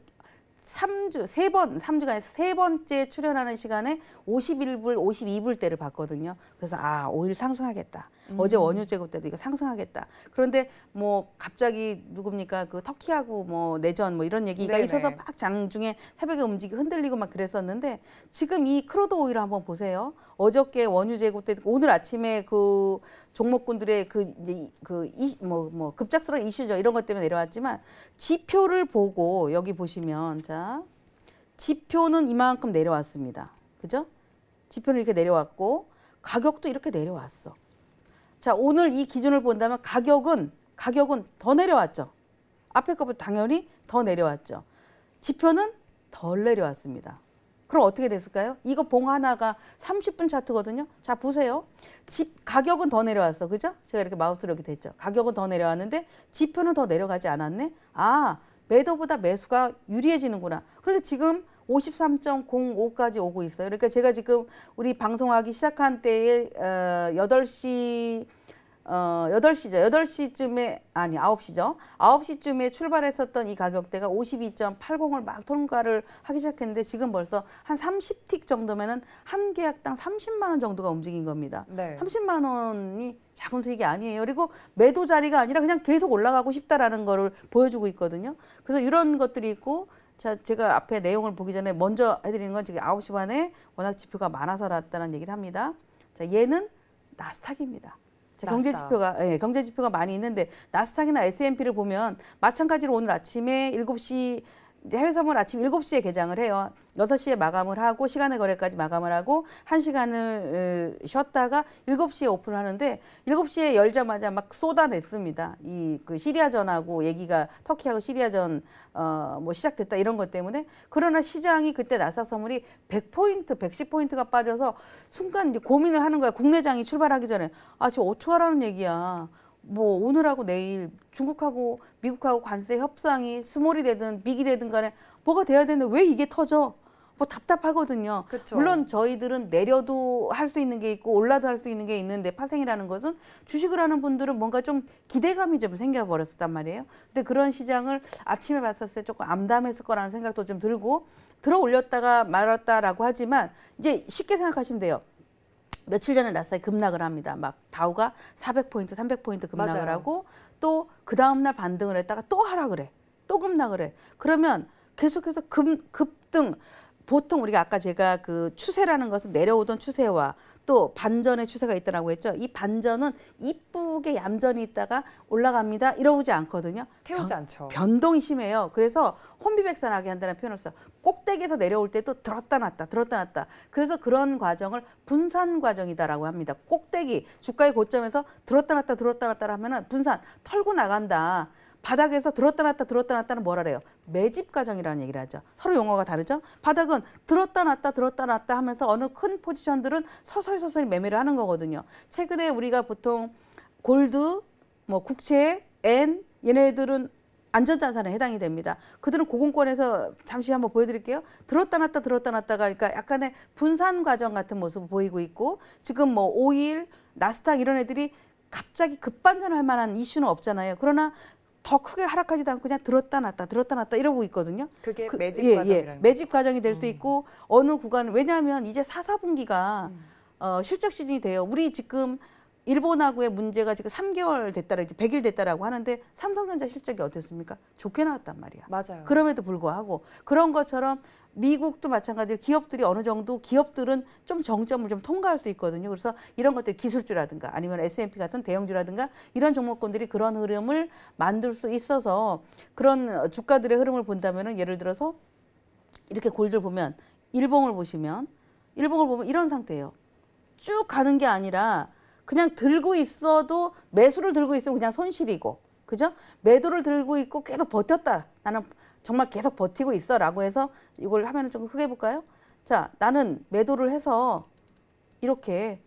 3주3번3주간에서세 번째 출연하는 시간에 5 1불5 2 불대를 봤거든요. 그래서 아, 오일 상승하겠다. 음. 어제 원유 제곱 때도 이거 상승하겠다. 그런데 뭐 갑자기 누굽니까 그 터키하고 뭐 내전 뭐 이런 얘기가 네네. 있어서 막 장중에 새벽에 움직이 흔들리고 막 그랬었는데 지금 이크로도 오일 을 한번 보세요. 어저께 원유 제곱 때 오늘 아침에 그 종목군들의 그 이제 그뭐뭐 뭐 급작스러운 이슈죠 이런 것 때문에 내려왔지만 지표를 보고 여기 보시면 자 지표는 이만큼 내려왔습니다. 그죠? 지표는 이렇게 내려왔고 가격도 이렇게 내려왔어. 자, 오늘 이 기준을 본다면 가격은 가격은 더 내려왔죠. 앞에 것보다 당연히 더 내려왔죠. 지표는 덜 내려왔습니다. 그럼 어떻게 됐을까요? 이거 봉 하나가 30분 차트거든요. 자, 보세요. 집 가격은 더 내려왔어. 그죠? 제가 이렇게 마우스로 이렇게 됐죠. 가격은 더 내려왔는데 지표는 더 내려가지 않았네. 아, 매도보다 매수가 유리해지는구나. 그러니까 지금 53.05까지 오고 있어요. 그러니까 제가 지금 우리 방송하기 시작한 때에 어, 8시 어, 8시죠. 8시쯤에, 아니, 9시죠. 9시쯤에 출발했었던 이 가격대가 52.80을 막 통과를 하기 시작했는데 지금 벌써 한 30틱 정도면은 한 계약당 30만원 정도가 움직인 겁니다. 네. 30만원이 작은 수익이 아니에요. 그리고 매도 자리가 아니라 그냥 계속 올라가고 싶다라는 거를 보여주고 있거든요. 그래서 이런 것들이 있고 자, 제가 앞에 내용을 보기 전에 먼저 해드리는 건 지금 9시 반에 워낙 지표가 많아서라는 얘기를 합니다. 자, 얘는 나스닥입니다. 자, 경제 지표가 예, 경제 지표가 많이 있는데 나스닥이나 S&P를 보면 마찬가지로 오늘 아침에 7시 이제 해외 선물 아침 7시에 개장을 해요. 6시에 마감을 하고 시간의 거래까지 마감을 하고 1시간을 쉬었다가 7시에 오픈을 하는데 7시에 열자마자 막 쏟아냈습니다. 이 그 시리아전하고 얘기가 터키하고 시리아전 어 뭐 시작됐다 이런 것 때문에 그러나 시장이 그때 나사 선물이 100포인트, 110포인트가 빠져서 순간 이제 고민을 하는 거야. 국내장이 출발하기 전에 아, 지금 어떡하라는 얘기야. 뭐 오늘하고 내일 중국하고 미국하고 관세 협상이 스몰이 되든 빅이 되든 간에 뭐가 돼야 되는데 왜 이게 터져? 뭐 답답하거든요. 그쵸. 물론 저희들은 내려도 할 수 있는 게 있고 올라도 할 수 있는 게 있는데 파생이라는 것은 주식을 하는 분들은 뭔가 좀 기대감이 좀 생겨버렸단 말이에요. 근데 그런 시장을 아침에 봤었을 때 조금 암담했을 거라는 생각도 좀 들고 들어 올렸다가 말았다라고 하지만 이제 쉽게 생각하시면 돼요. 며칠 전에 나스닥이 급락을 합니다. 막 다우가 400포인트, 300포인트 급락을 맞아요. 하고 또 그 다음 날 반등을 했다가 또 하락을 해. 또 급락을 해. 그러면 계속해서 급 급등 보통 우리가 아까 제가 그 추세라는 것은 내려오던 추세와 또 반전의 추세가 있다라고 했죠. 이 반전은 이쁘게 얌전히 있다가 올라갑니다. 이러지 않거든요. 태우지 변, 않죠. 변동이 심해요. 그래서 혼비백산하게 한다는 표현을 써. 꼭대기에서 내려올 때 또 들었다 놨다 들었다 놨다. 그래서 그런 과정을 분산 과정이다라고 합니다. 꼭대기 주가의 고점에서 들었다 놨다 들었다 놨다 하면은 분산 털고 나간다. 바닥에서 들었다 놨다 들었다 놨다는 뭐라래요? 매집 과정이라는 얘기를 하죠. 서로 용어가 다르죠. 바닥은 들었다 놨다 들었다 놨다 하면서 어느 큰 포지션들은 서서히 서서히 매매를 하는 거거든요. 최근에 우리가 보통 골드, 뭐 국채, 엔 얘네들은 안전자산에 해당이 됩니다. 그들은 고공권에서 잠시 한번 보여드릴게요. 들었다 놨다 들었다 놨다가 그러니까 약간의 분산 과정 같은 모습을 보이고 있고 지금 뭐 오일, 나스닥 이런 애들이 갑자기 급반전할 만한 이슈는 없잖아요. 그러나 더 크게 하락하지도 않고 그냥 들었다 놨다 들었다 놨다 이러고 있거든요. 그게 그, 매집 예, 예, 과정이라는 예, 매집 과정이 될수 음. 있고 어느 구간 왜냐하면 이제 사사분기가 음. 어, 실적 시즌이 돼요. 우리 지금 일본하고의 문제가 지금 3개월 됐다라 이제 100일 됐다라고 하는데 삼성전자 실적이 어땠습니까? 좋게 나왔단 말이야. 맞아요. 그럼에도 불구하고 그런 것처럼 미국도 마찬가지로 기업들이 어느 정도 기업들은 좀 정점을 좀 통과할 수 있거든요. 그래서 이런 것들 기술주라든가 아니면 S&P 같은 대형주라든가 이런 종목권들이 그런 흐름을 만들 수 있어서 그런 주가들의 흐름을 본다면은 예를 들어서 이렇게 골들 보면 일봉을 보시면 일봉을 보면 이런 상태예요. 쭉 가는 게 아니라 그냥 들고 있어도 매수를 들고 있으면 그냥 손실이고 그죠? 매도를 들고 있고 계속 버텼다. 나는 정말 계속 버티고 있어 라고 해서 이걸 화면을 좀 크게 볼까요? 자 나는 매도를 해서 이렇게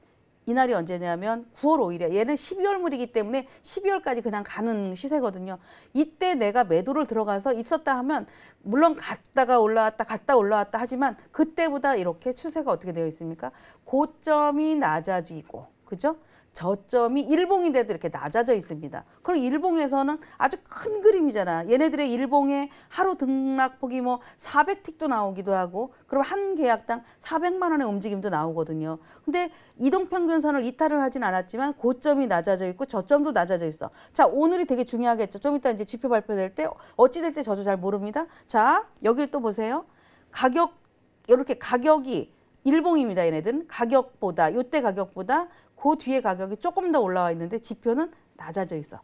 이날이 언제냐면 9월 5일이 얘는 12월물이기 때문에 12월까지 그냥 가는 시세거든요. 이때 내가 매도를 들어가서 있었다 하면 물론 갔다가 올라왔다 갔다 올라왔다 하지만 그때보다 이렇게 추세가 어떻게 되어 있습니까? 고점이 낮아지고 그죠? 저점이 일봉인데도 이렇게 낮아져 있습니다. 그럼 일봉에서는 아주 큰 그림이잖아. 얘네들의 일봉에 하루 등락폭이 뭐 400틱도 나오기도 하고 그럼 한 계약당 400만 원의 움직임도 나오거든요. 근데 이동평균선을 이탈을 하진 않았지만 고점이 낮아져 있고 저점도 낮아져 있어. 자 오늘이 되게 중요하겠죠. 좀 이따 이제 지표 발표될 때 어찌 될 때 저도 잘 모릅니다. 자 여길 또 보세요. 가격 이렇게 가격이 일봉입니다. 얘네들은 가격보다 요때 가격보다 그 뒤에 가격이 조금 더 올라와 있는데 지표는 낮아져 있어.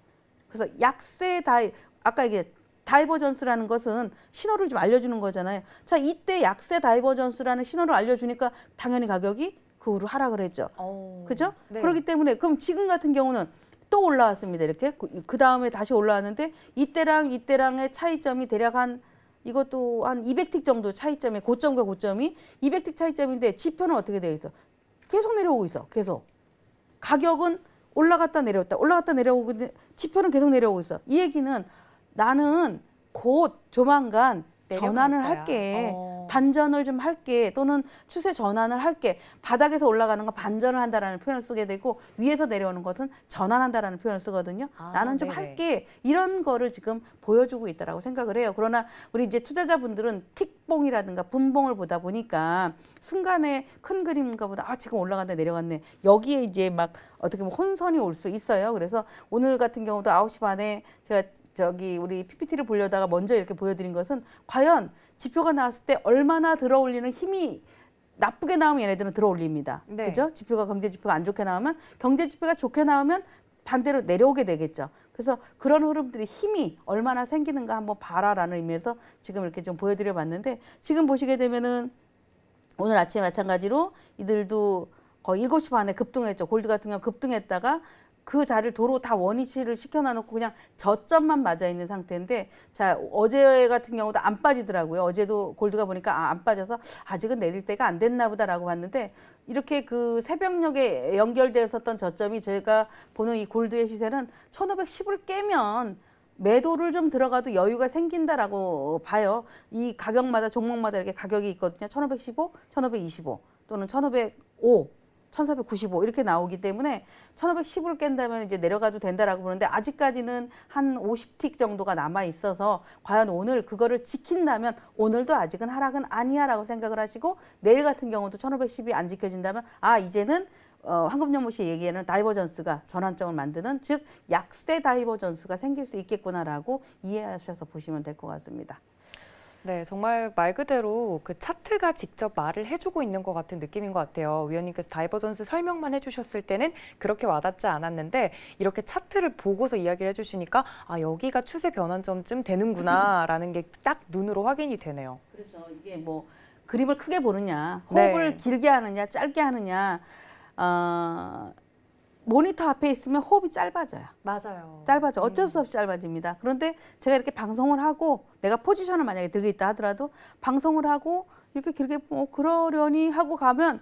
그래서 약세 다이 아까 이게 다이버전스라는 것은 신호를 좀 알려주는 거잖아요. 자 이때 약세 다이버전스라는 신호를 알려주니까 당연히 가격이 그 후로 하락을 했죠. 오, 어. 그죠? 네. 그렇기 때문에 그럼 지금 같은 경우는 또 올라왔습니다. 이렇게 그, 그 다음에 다시 올라왔는데 이때랑 이때랑의 차이점이 대략 한 이것도 한 200틱 정도 차이점이 고점과 고점이 200틱 차이점인데 지표는 어떻게 되어 있어? 계속 내려오고 있어. 계속. 가격은 올라갔다 내려왔다 올라갔다 내려오고 지표는 계속 내려오고 있어. 이 얘기는 나는 곧 조만간 전환을 할게. 어. 반전을 좀 할게 또는 추세 전환을 할게 바닥에서 올라가는 건 반전을 한다라는 표현을 쓰게 되고 위에서 내려오는 것은 전환한다라는 표현을 쓰거든요. 아, 나는 좀 네네. 할게 이런 거를 지금 보여주고 있다라고 생각을 해요. 그러나 우리 이제 투자자분들은 틱봉이라든가 분봉을 보다 보니까 순간에 큰그림인 보다 아 지금 올라갔네 내려갔네 여기에 이제 막 어떻게 보면 혼선이 올 수 있어요. 그래서 오늘 같은 경우도 아시 반에 제가 저기 우리 PPT를 보려다가 먼저 이렇게 보여드린 것은 과연 지표가 나왔을 때 얼마나 들어올리는 힘이 나쁘게 나오면 얘네들은 들어올립니다. 네. 그죠? 지표가 경제 지표가 안 좋게 나오면 경제 지표가 좋게 나오면 반대로 내려오게 되겠죠. 그래서 그런 흐름들이 힘이 얼마나 생기는가 한번 봐라라는 의미에서 지금 이렇게 좀 보여드려 봤는데 지금 보시게 되면은 오늘 아침에 마찬가지로 이들도 거의 7시 반에 급등했죠. 골드 같은 경우 급등했다가 그 자를 도로 다 원위치를 시켜놔놓고 그냥 저점만 맞아 있는 상태인데 자 어제 같은 경우도 안 빠지더라고요. 어제도 골드가 보니까 아, 안 빠져서 아직은 내릴 때가 안 됐나 보다라고 봤는데 이렇게 그 새벽녘에 연결되었었던 저점이 제가 보는 이 골드의 시세는 천오백십을 깨면 매도를 좀 들어가도 여유가 생긴다라고 봐요. 이 가격마다 종목마다 이렇게 가격이 있거든요. 천오백십오, 천오백이십오 또는 천오백오. 1495 이렇게 나오기 때문에 1510을 깬다면 이제 내려가도 된다라고 보는데 아직까지는 한 50틱 정도가 남아 있어서 과연 오늘 그거를 지킨다면 오늘도 아직은 하락은 아니야라고 생각을 하시고 내일 같은 경우도 1510이 안 지켜진다면 아 이제는 어, 황금연모 씨 얘기에는 다이버전스가 전환점을 만드는 즉 약세 다이버전스가 생길 수 있겠구나라고 이해하셔서 보시면 될 것 같습니다. 네, 정말 말 그대로 그 차트가 직접 말을 해주고 있는 것 같은 느낌인 것 같아요. 위원님께서 다이버전스 설명만 해주셨을 때는 그렇게 와닿지 않았는데 이렇게 차트를 보고서 이야기를 해주시니까 아 여기가 추세 변환점쯤 되는구나라는 게 딱 눈으로 확인이 되네요. 그렇죠. 이게 뭐 그림을 크게 보느냐, 네. 호흡을 네. 길게 하느냐, 짧게 하느냐, 어, 모니터 앞에 있으면 호흡이 짧아져요. 맞아요. 짧아져. 어쩔 음. 수 없이 짧아집니다. 그런데 제가 이렇게 방송을 하고 내가 포지션을 만약에 들게 있다 하더라도 방송을 하고 이렇게 길게 뭐 그러려니 하고 가면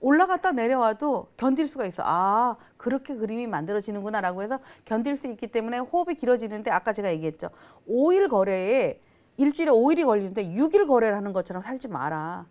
올라갔다 내려와도 견딜 수가 있어. 아, 그렇게 그림이 만들어지는구나라고 해서 견딜 수 있기 때문에 호흡이 길어지는데 아까 제가 얘기했죠. 오일 거래에 일주일에 오일이 걸리는데 육일 거래를 하는 것처럼 살지 마라.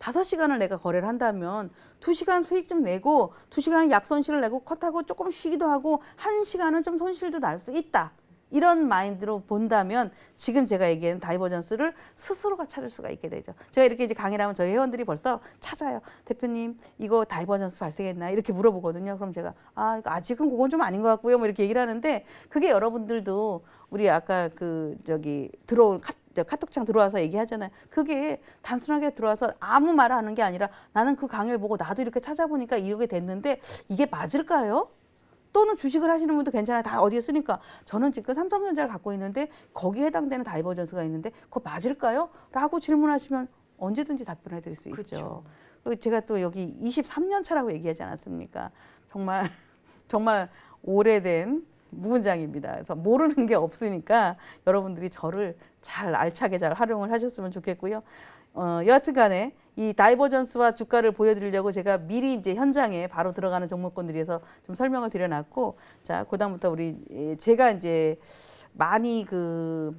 다섯 시간을 내가 거래를 한다면 두시간 수익 좀 내고 두시간 약손실을 내고 컷하고 조금 쉬기도 하고 한시간은좀 손실도 날 수 있다. 이런 마인드로 본다면 지금 제가 얘기한 다이버전스를 스스로가 찾을 수가 있게 되죠. 제가 이렇게 이제 강의를 하면 저희 회원들이 벌써 찾아요. 대표님 이거 다이버전스 발생했나 이렇게 물어보거든요. 그럼 제가 아 아직은 그건 좀 아닌 것 같고요. 뭐 이렇게 얘기를 하는데 그게 여러분들도 우리 아까 그 저기 들어온 카, 카톡창 들어와서 얘기하잖아요. 그게 단순하게 들어와서 아무 말 하는 게 아니라 나는 그 강의를 보고 나도 이렇게 찾아보니까 이렇게 됐는데 이게 맞을까요? 또는 주식을 하시는 분도 괜찮아요. 다 어디에 쓰니까. 저는 지금 삼성전자를 갖고 있는데 거기에 해당되는 다이버전스가 있는데 그거 맞을까요? 라고 질문하시면 언제든지 답변해 을 드릴 수 그렇죠. 있죠. 그리고 제가 또 여기 23년 차라고 얘기하지 않았습니까? 정말 *laughs* 정말 오래된 무분장입니다 그래서 모르는 게 없으니까 여러분들이 저를 잘 알차게 잘 활용을 하셨으면 좋겠고요. 어, 여하튼 간에 이 다이버전스와 주가를 보여드리려고 제가 미리 이제 현장에 바로 들어가는 종목권들에서 좀 설명을 드려놨고, 자, 그 다음부터 우리, 예, 제가 이제 많이 그,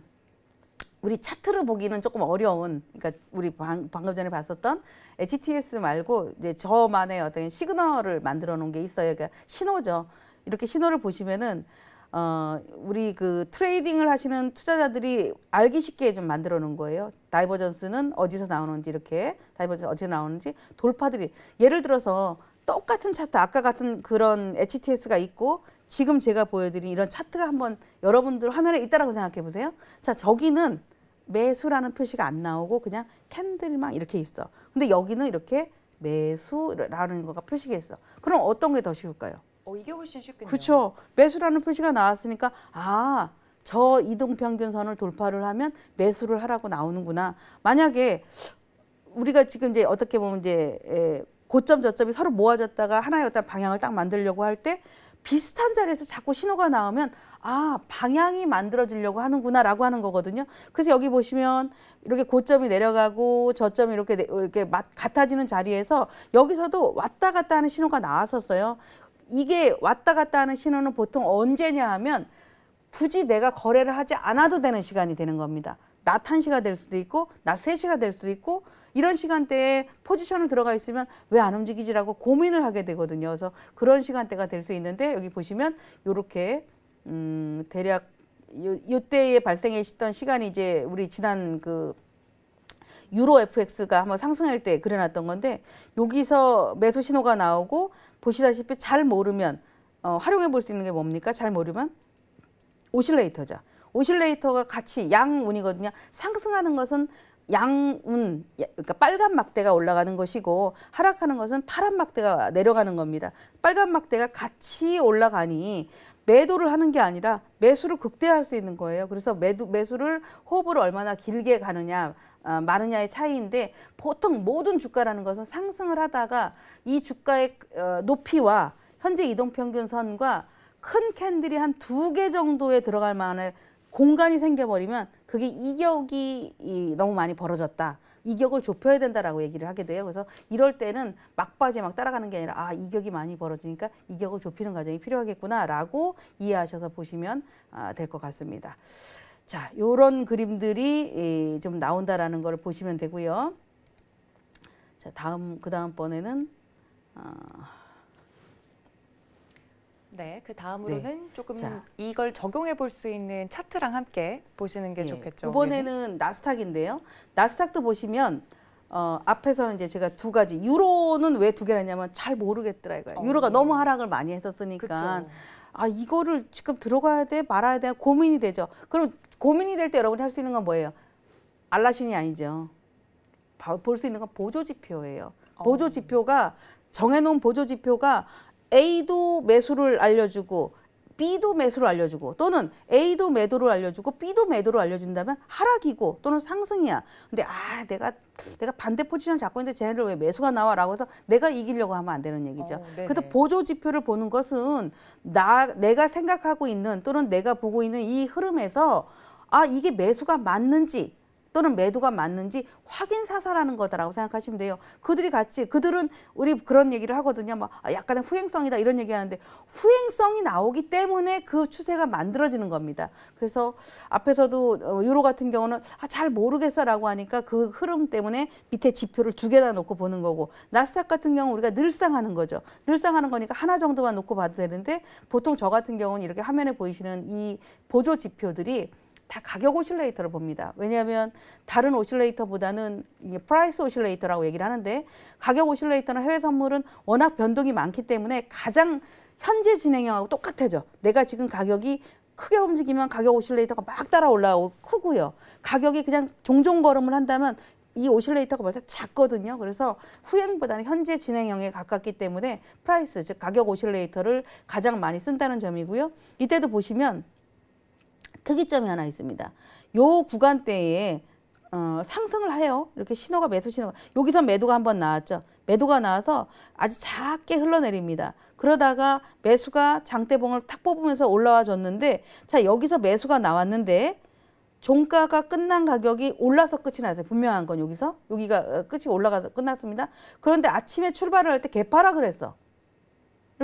우리 차트를 보기는 조금 어려운 그러니까 우리 방, 금 전에 봤었던 HTS 말고 이제 저만의 어떤 시그널을 만들어 놓은 게 있어요. 그러니까 신호죠. 이렇게 신호를 보시면은 어, 우리 그 트레이딩을 하시는 투자자들이 알기 쉽게 좀 만들어 놓은 거예요. 다이버전스는 어디서 나오는지 이렇게 다이버전스 어디서 나오는지 돌파들이 예를 들어서 똑같은 차트 아까 같은 그런 HTS가 있고 지금 제가 보여드린 이런 차트가 한번 여러분들 화면에 있다라고 생각해 보세요. 자 저기는 매수라는 표시가 안 나오고 그냥 캔들만 이렇게 있어. 근데 여기는 이렇게 매수라는 거가 표시가 있어. 그럼 어떤 게 더 쉬울까요? 어, 이게 훨씬 쉽겠네요. 그렇죠. 매수라는 표시가 나왔으니까 아, 저 이동 평균선을 돌파를 하면 매수를 하라고 나오는구나. 만약에 우리가 지금 이제 어떻게 보면 이제 에, 고점 저점이 서로 모아졌다가 하나의 어떤 방향을 딱 만들려고 할 때 비슷한 자리에서 자꾸 신호가 나오면 아 방향이 만들어지려고 하는구나라고 하는 거거든요. 그래서 여기 보시면 이렇게 고점이 내려가고 저점이 이렇게 이렇게 맞, 같아지는 자리에서 여기서도 왔다 갔다 하는 신호가 나왔었어요. 이게 왔다 갔다 하는 신호는 보통 언제냐 하면 굳이 내가 거래를 하지 않아도 되는 시간이 되는 겁니다. 낮 1시가 될 수도 있고 낮 3시가 될 수도 있고 이런 시간대에 포지션을 들어가 있으면 왜 안 움직이지라고 고민을 하게 되거든요. 그래서 그런 시간대가 될 수 있는데 여기 보시면 요렇게 음 대략 요, 요때에 발생했던 시간이 이제 우리 지난 그 유로 FX가 한번 상승할 때 그려놨던 건데 여기서 매수 신호가 나오고 보시다시피 잘 모르면 어, 활용해 볼 수 있는 게 뭡니까? 잘 모르면 오실레이터죠. 오실레이터가 같이 양운이거든요. 상승하는 것은 양운, 그러니까 빨간 막대가 올라가는 것이고 하락하는 것은 파란 막대가 내려가는 겁니다. 빨간 막대가 같이 올라가니 매도를 하는 게 아니라 매수를 극대화할 수 있는 거예요. 그래서 매도, 매수를 호흡을 얼마나 길게 가느냐 어, 마느냐의 차이인데 보통 모든 주가라는 것은 상승을 하다가 이 주가의 어, 높이와 현재 이동평균선과 큰 캔들이 한 두 개 정도에 들어갈 만한 공간이 생겨버리면 그게 이격이 너무 많이 벌어졌다. 이격을 좁혀야 된다라고 얘기를 하게 돼요. 그래서 이럴 때는 막바지에 막 따라가는 게 아니라 아 이격이 많이 벌어지니까 이격을 좁히는 과정이 필요하겠구나라고 이해하셔서 보시면 아, 될것 같습니다. 자, 요런 그림들이 좀 나온다라는 걸 보시면 되고요. 자, 다음 그 다음번에는 어... 네, 그 다음으로는 네. 조금 자. 이걸 적용해 볼 수 있는 차트랑 함께 보시는 게 네. 좋겠죠. 이번에는 예. 나스닥인데요. 나스닥도 보시면 어, 앞에서는 이제 제가 두 가지 유로는 왜 두 개라냐면 잘 모르겠더라 이거예요. 어. 유로가 너무 하락을 많이 했었으니까 그쵸. 아 이거를 지금 들어가야 돼 말아야 돼 고민이 되죠. 그럼 고민이 될 때 여러분이 할 수 있는 건 뭐예요? 알라신이 아니죠. 볼 수 있는 건 보조지표예요. 어. 보조지표가 정해놓은 보조지표가 A도 매수를 알려주고 B도 매수를 알려주고 또는 A도 매도를 알려주고 B도 매도를 알려준다면 하락이고 또는 상승이야. 근데 아 내가 내가 반대 포지션을 잡고 있는데 쟤네들 왜 매수가 나와라고 해서 내가 이기려고 하면 안 되는 얘기죠. 어, 그래서 보조 지표를 보는 것은 나 내가 생각하고 있는 또는 내가 보고 있는 이 흐름에서 아 이게 매수가 맞는지 또는 매도가 맞는지 확인 사사라는 거다라고 생각하시면 돼요. 그들이 같이 그들은 우리 그런 얘기를 하거든요. 막 뭐, 아, 약간의 후행성이다 이런 얘기하는데 후행성이 나오기 때문에 그 추세가 만들어지는 겁니다. 그래서 앞에서도 어, 유로 같은 경우는 아, 잘 모르겠어라고 하니까 그 흐름 때문에 밑에 지표를 두 개다 놓고 보는 거고 나스닥 같은 경우 우리가 늘상 하는 거죠. 늘상 하는 거니까 하나 정도만 놓고 봐도 되는데 보통 저 같은 경우는 이렇게 화면에 보이시는 이 보조 지표들이 다 가격 오실레이터를 봅니다. 왜냐하면 다른 오실레이터보다는 프라이스 오실레이터라고 얘기를 하는데 가격 오실레이터는 해외 선물은 워낙 변동이 많기 때문에 가장 현재 진행형하고 똑같아져. 내가 지금 가격이 크게 움직이면 가격 오실레이터가 막 따라 올라오고 크고요. 가격이 그냥 종종 걸음을 한다면 이 오실레이터가 벌써 작거든요. 그래서 후행보다는 현재 진행형에 가깝기 때문에 프라이스, 즉 가격 오실레이터를 가장 많이 쓴다는 점이고요. 이때도 보시면 특이점이 하나 있습니다. 요 구간대에 어, 상승을 해요. 이렇게 신호가 매수 신호가 여기서 매도가 한번 나왔죠. 매도가 나와서 아주 작게 흘러내립니다. 그러다가 매수가 장대봉을 탁 뽑으면서 올라와 줬는데 자 여기서 매수가 나왔는데 종가가 끝난 가격이 올라서 끝이 났어요. 분명한 건 여기서 여기가 어, 끝이 올라가서 끝났습니다. 그런데 아침에 출발을 할 때 개파락을 했어.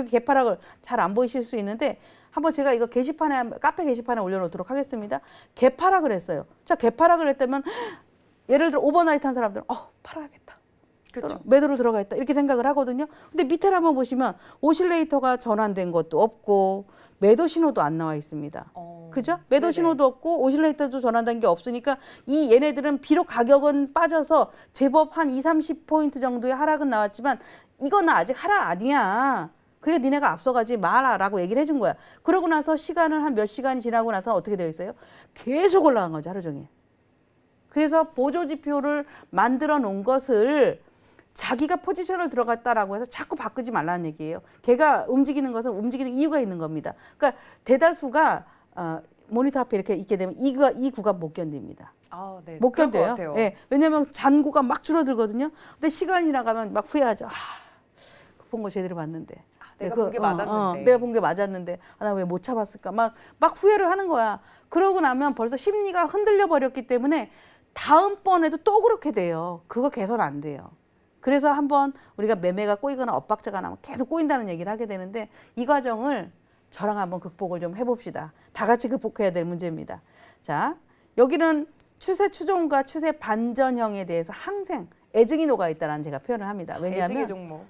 이렇게 개파락을 잘 안 보이실 수 있는데 한번 제가 이거 게시판에 카페 게시판에 올려놓도록 하겠습니다. 개파락을 했어요. 자 개파락을 했다면 예를 들어 오버나이트 한 사람들은 어 팔아야겠다. 그렇죠. 매도로 들어가 있다 이렇게 생각을 하거든요. 근데 밑에를 한번 보시면 오실레이터가 전환된 것도 없고 매도 신호도 안 나와 있습니다. 어... 그죠? 매도 네네. 신호도 없고 오실레이터도 전환된 게 없으니까 이 얘네들은 비록 가격은 빠져서 제법 한 2, 30포인트 정도의 하락은 나왔지만 이거는 아직 하락 아니야. 그래 니네가 앞서가지 마라라고 얘기를 해준 거야. 그러고 나서 시간을 한 몇 시간이 지나고 나서 어떻게 되어 있어요? 계속 올라간 거죠 하루 종일. 그래서 보조지표를 만들어 놓은 것을 자기가 포지션을 들어갔다라고 해서 자꾸 바꾸지 말라는 얘기예요. 걔가 움직이는 것은 움직이는 이유가 있는 겁니다. 그러니까 대다수가 어, 모니터 앞에 이렇게 있게 되면 이, 이 구간 못 견딥니다. 아, 네. 못 견뎌요. 네. 예. 왜냐하면 잔고가 막 줄어들거든요. 근데 시간이 지 나가면 막 후회하죠. 아, 그 본거 제대로 봤는데. 내가 예, 그, 본게 어, 맞았는데. 어, 내가 본 게 맞았는데 아, 나 왜 못 참았을까? 막 막 후회를 하는 거야. 그러고 나면 벌써 심리가 흔들려 버렸기 때문에 다음번에도 또 그렇게 돼요. 그거 개선 안 돼요. 그래서 한번 우리가 매매가 꼬이거나 엇박자가 나면 계속 꼬인다는 얘기를 하게 되는데 이 과정을 저랑 한번 극복을 좀 해봅시다. 다 같이 극복해야 될 문제입니다. 자, 여기는 추세 추종과 추세 반전형에 대해서 항생 애증이 녹아 있다라는 제가 표현을 합니다. 왜냐하면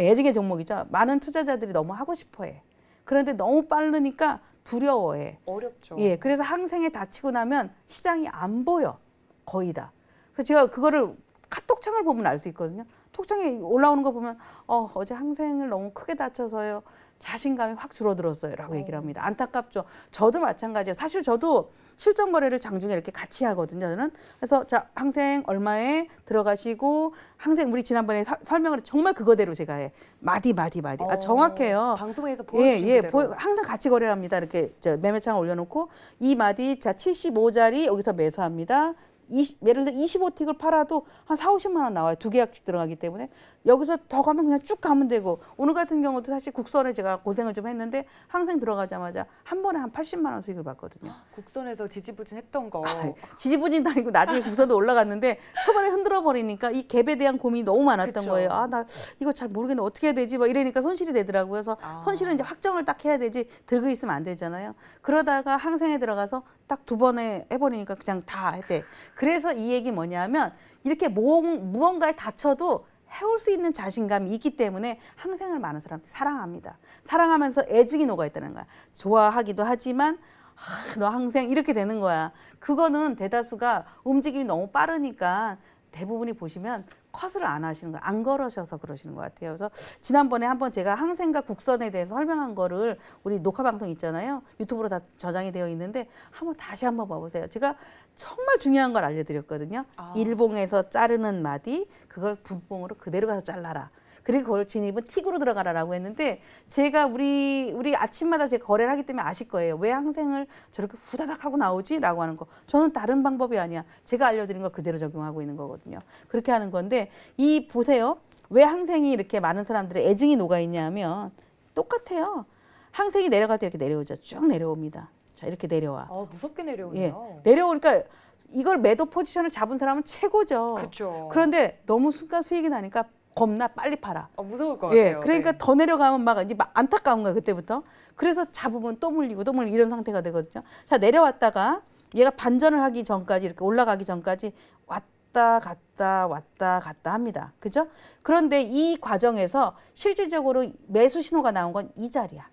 애증의 종목이죠. 많은 투자자들이 너무 하고 싶어해. 그런데 너무 빠르니까 두려워해. 어렵죠. 예, 그래서 항생에 다치고 나면 시장이 안 보여. 거의 다. 그래서 제가 그거를 카톡창을 보면 알 수 있거든요. 톡창에 올라오는 거 보면 어, 어제 항생을 너무 크게 다쳐서요. 자신감이 확 줄어들었어요. 라고 얘기를 어. 합니다. 안타깝죠. 저도 마찬가지예요. 사실 저도 실전 거래를 장중에 이렇게 같이 하거든요. 저는 그래서 자 항생 얼마에 들어가시고 항생 우리 지난번에 사, 설명을 정말 그거대로 제가 해 마디 마디 마디 아, 어, 아 정확해요. 방송에서 예, 보여주신 예, 예, 보, 항상 같이 거래합니다. 이렇게 저 매매창 올려놓고 이 마디 자7 5자리 여기서 매수합니다. 20, 예를 들어 25틱을 팔아도 한 4, 50만 원 나와요. 두 계약씩 들어가기 때문에. 여기서 더 가면 그냥 쭉 가면 되고 오늘 같은 경우도 사실 국선에 제가 고생을 좀 했는데 항생 들어가자마자 한 번에 한 80만 원 수익을 봤거든요. 아, 국선에서 지지부진했던 거. 아, 지지부진도 아니고 나중에 국선도 올라갔는데 초반에 흔들어 버리니까 이 갭에 대한 고민이 너무 많았던 그쵸. 거예요. 아나 이거 잘모르겠는데 어떻게 해야 되지 막 뭐 이러니까 손실이 되더라고요. 그래서 아. 손실은 이제 확정을 딱 해야 되지 들고 있으면 안 되잖아요. 그러다가 항생에 들어가서 딱 두 번에 해버리니까 그냥 다할대 그래서 이 얘기 뭐냐면 이렇게 뭐, 무언가에 다쳐도 해올 수 있는 자신감이 있기 때문에 항생을 많은 사람들테 사랑합니다. 사랑하면서 애증이 녹아 있다는 거야. 좋아하기도 하지만 아, 너 항생 이렇게 되는 거야. 그거는 대다수가 움직임이 너무 빠르니까 대부분이 보시면 컷을 안 하시는 거예요. 안 걸으셔서 그러시는 것 같아요. 그래서 지난번에 한번 제가 항생과 국선에 대해서 설명한 거를 우리 녹화 방송 있잖아요. 유튜브로 다 저장이 되어 있는데 한번 다시 한번 봐보세요. 제가 정말 중요한 걸 알려드렸거든요. 아. 일봉에서 자르는 마디 그걸 분봉으로 그대로 가서 잘라라. 그리고 그걸 진입은 틱으로 들어가라라고 했는데 제가 우리 우리 아침마다 제 거래를 하기 때문에 아실 거예요. 왜 항생을 저렇게 후다닥 하고 나오지라고 하는 거. 저는 다른 방법이 아니야. 제가 알려드린 걸 그대로 적용하고 있는 거거든요. 그렇게 하는 건데 이 보세요. 왜 항생이 이렇게 많은 사람들의 애증이 녹아 있냐면 똑같아요. 항생이 내려갈 때 이렇게 내려오죠. 쭉 내려옵니다. 자 이렇게 내려와. 아 무섭게 내려오네요. 예, 내려오니까 이걸 매도 포지션을 잡은 사람은 최고죠. 그쵸. 그런데 너무 순간 수익이 나니까 겁나 빨리 팔아. 어, 무서울 것 예, 같아요. 그러니까 네. 더 내려가면 막 이제 막 안타까운 거야 그때부터. 그래서 잡으면 또 물리고 또 물리고 이런 상태가 되거든요. 자 내려왔다가 얘가 반전을 하기 전까지 이렇게 올라가기 전까지 왔다 갔다 왔다 갔다 합니다. 그죠? 그런데 이 과정에서 실질적으로 매수 신호가 나온 건 이 자리야.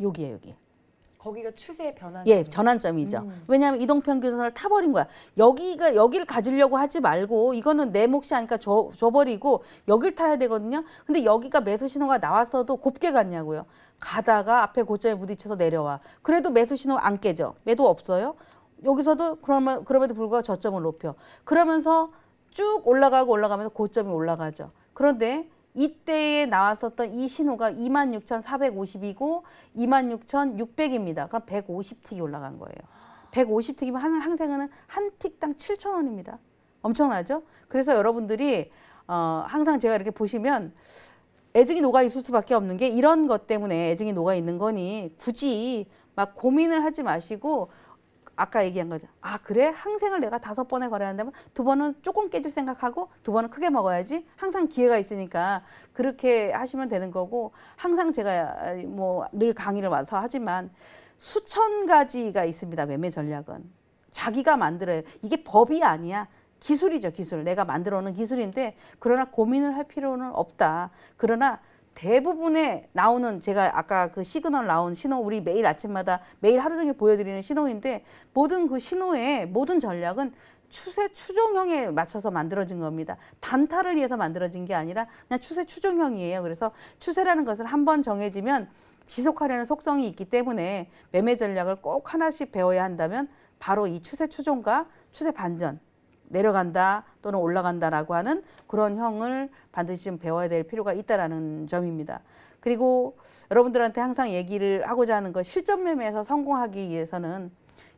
여기에 여기. 거기가 추세의 변환. 예, 전환점이죠. 음. 왜냐하면 이동평균선을 타버린 거야. 여기가 여기를 가지려고 하지 말고 이거는 내 몫이 아니까 줘, 줘버리고 여길 타야 되거든요. 근데 여기가 매수 신호가 나왔어도 곱게 갔냐고요. 가다가 앞에 고점에 부딪혀서 내려와. 그래도 매수 신호 안 깨죠. 매도 없어요. 여기서도 그러면 그럼에도 불구하고 저점을 높여. 그러면서 쭉 올라가고 올라가면서 고점이 올라가죠. 그런데 이때에 나왔었던 이 신호가 26,450이고 26,600입니다. 그럼 150틱이 올라간 거예요. 150틱이면 한, 항생은 한 틱당 7,000원입니다. 엄청나죠? 그래서 여러분들이 어, 항상 제가 이렇게 보시면 애증이 녹아 있을 수밖에 없는 게 이런 것 때문에 애증이 녹아 있는 거니 굳이 막 고민을 하지 마시고 아까 얘기한 거죠. 아 그래? 항생을 내가 다섯 번에 거래한다면 두 번은 조금 깨질 생각하고 두 번은 크게 먹어야지. 항상 기회가 있으니까 그렇게 하시면 되는 거고 항상 제가 뭐 늘 강의를 와서 하지만 수천 가지가 있습니다. 매매 전략은 자기가 만들어요. 이게 법이 아니야. 기술이죠 기술. 내가 만들어 오는 기술인데 그러나 고민을 할 필요는 없다. 그러나 대부분에 나오는 제가 아까 그 시그널 나온 신호 우리 매일 아침마다 매일 하루 종일 보여드리는 신호인데 모든 그 신호의 모든 전략은 추세 추종형에 맞춰서 만들어진 겁니다. 단타를 위해서 만들어진 게 아니라 그냥 추세 추종형이에요. 그래서 추세라는 것을 한번 정해지면 지속하려는 속성이 있기 때문에 매매 전략을 꼭 하나씩 배워야 한다면 바로 이 추세 추종과 추세 반전 내려간다 또는 올라간다라고 하는 그런 형을 반드시 좀 배워야 될 필요가 있다라는 점입니다. 그리고 여러분들한테 항상 얘기를 하고자 하는 것 실전 매매에서 성공하기 위해서는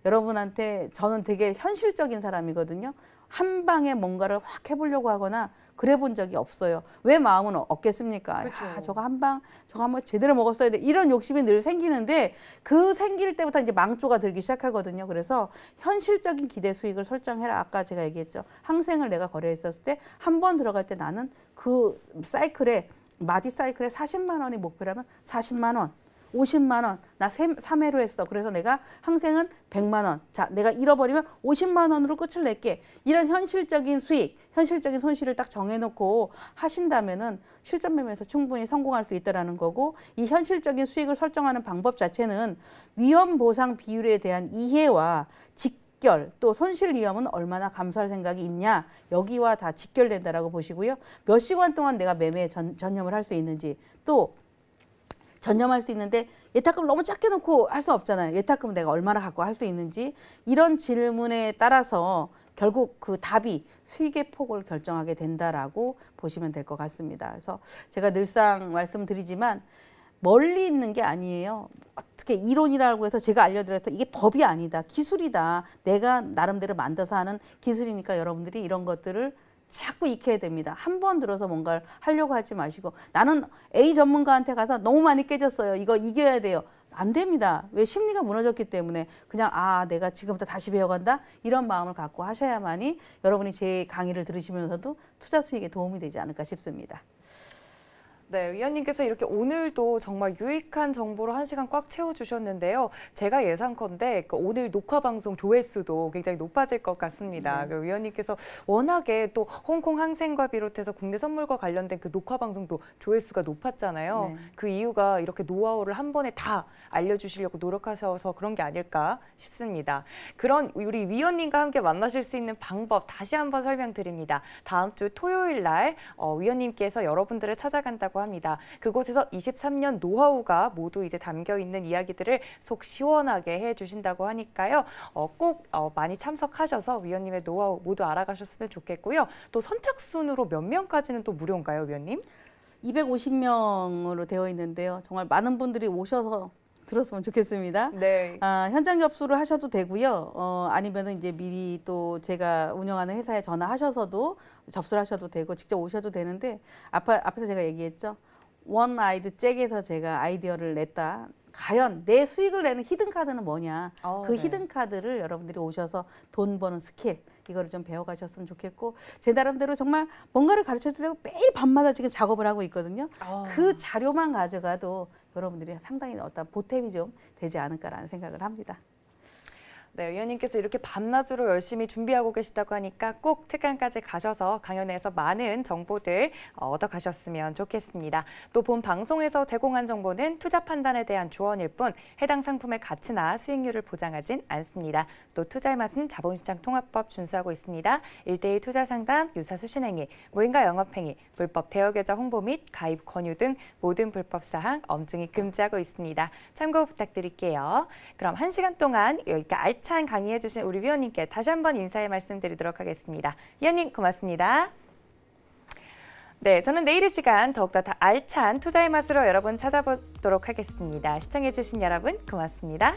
여러분한테 저는 되게 현실적인 사람이거든요. 한 방에 뭔가를 확 해보려고 하거나 그래 본 적이 없어요. 왜 마음은 없겠습니까? 그쵸. 야, 저거 한 방, 저거 한번 제대로 먹었어야 돼. 이런 욕심이 늘 생기는데 그 생길 때부터 이제 망조가 들기 시작하거든요. 그래서 현실적인 기대 수익을 설정해라. 아까 제가 얘기했죠. 항생을 내가 거래했었을 때 한 번 들어갈 때 나는 그 사이클에 마디 사이클에 40만 원이 목표라면 40만 원. 50만 원. 나 3회로 했어. 그래서 내가 항생은 100만 원. 자, 내가 잃어버리면 50만 원으로 끝을 낼게. 이런 현실적인 수익, 현실적인 손실을 딱 정해놓고 하신다면은 실전 매매에서 충분히 성공할 수 있다라는 거고 이 현실적인 수익을 설정하는 방법 자체는 위험 보상 비율에 대한 이해와 직 직결 또 손실 위험은 얼마나 감수할 생각이 있냐 여기와 다 직결된다라고 보시고요. 몇 시간 동안 내가 매매에 전, 전념을 할 수 있는지 또 전념할 수 있는데 예탁금을 너무 작게 놓고 할 수 없잖아요. 예탁금은 내가 얼마나 갖고 할 수 있는지 이런 질문에 따라서 결국 그 답이 수익의 폭을 결정하게 된다라고 보시면 될 것 같습니다. 그래서 제가 늘상 말씀드리지만 멀리 있는 게 아니에요. 어떻게 이론이라고 해서 제가 알려드렸다. 이게 법이 아니다. 기술이다. 내가 나름대로 만들어서 하는 기술이니까 여러분들이 이런 것들을 자꾸 익혀야 됩니다. 한 번 들어서 뭔가를 하려고 하지 마시고 나는 A 전문가한테 가서 너무 많이 깨졌어요. 이거 이겨야 돼요. 안 됩니다. 왜 심리가 무너졌기 때문에 그냥 아 내가 지금부터 다시 배워간다 이런 마음을 갖고 하셔야만이 여러분이 제 강의를 들으시면서도 투자 수익에 도움이 되지 않을까 싶습니다. 네, 위원님께서 이렇게 오늘도 정말 유익한 정보로 한 시간 꽉 채워주셨는데요. 제가 예상컨대 그 오늘 녹화 방송 조회수도 굉장히 높아질 것 같습니다. 네. 그 위원님께서 워낙에 또 홍콩 항생과 비롯해서 국내 선물과 관련된 그 녹화 방송도 조회수가 높았잖아요. 네. 그 이유가 이렇게 노하우를 한 번에 다 알려주시려고 노력하셔서 그런 게 아닐까 싶습니다. 그런 우리 위원님과 함께 만나실 수 있는 방법 다시 한번 설명드립니다. 다음 주 토요일 날 어, 위원님께서 여러분들을 찾아간다고 있다고 합니다. 그곳에서 23년 노하우가 모두 이제 담겨 있는 이야기들을 속 시원하게 해주신다고 하니까요. 어, 꼭 어, 많이 참석하셔서 위원님의 노하우 모두 알아가셨으면 좋겠고요. 또 선착순으로 몇 명까지는 또 무료인가요, 위원님? 250명으로 되어 있는데요. 정말 많은 분들이 오셔서 들었으면 좋겠습니다. 네. 아, 현장 접수를 하셔도 되고요. 어, 아니면은 이제 미리 또 제가 운영하는 회사에 전화하셔서도 접수를 하셔도 되고 직접 오셔도 되는데 앞 앞에서 제가 얘기했죠. 원 아이드 잭에서 제가 아이디어를 냈다. 과연 내 수익을 내는 히든카드는 뭐냐. 어, 그 네. 히든카드를 여러분들이 오셔서 돈 버는 스킬 이거를 좀 배워가셨으면 좋겠고 제 나름대로 정말 뭔가를 가르쳐드리고 려 매일 밤마다 지금 작업을 하고 있거든요. 어. 그 자료만 가져가도 여러분들이 상당히 어떤 보탬이 좀 되지 않을까라는 생각을 합니다. 네, 위원님께서 이렇게 밤낮으로 열심히 준비하고 계시다고 하니까 꼭 특강까지 가셔서 강연에서 많은 정보들 어, 얻어가셨으면 좋겠습니다. 또 본 방송에서 제공한 정보는 투자 판단에 대한 조언일 뿐 해당 상품의 가치나 수익률을 보장하진 않습니다. 또 투자의 맛은 자본시장 통합법 준수하고 있습니다. 일대일 투자 상담, 유사 수신행위, 무인가 영업행위, 불법 대여계좌 홍보 및 가입 권유 등 모든 불법 사항 엄중히 금지하고 있습니다. 참고 부탁드릴게요. 그럼 한시간 동안 여기까 지 알짜 활찬 강의해주신 우리 위원님께 다시 한번 인사의 말씀드리도록 하겠습니다. 위원님 고맙습니다. 네, 저는 내일 의 시간 더욱더 다 알찬 투자의 맛으로 여러분 찾아보도록 하겠습니다. 시청해주신 여러분 고맙습니다.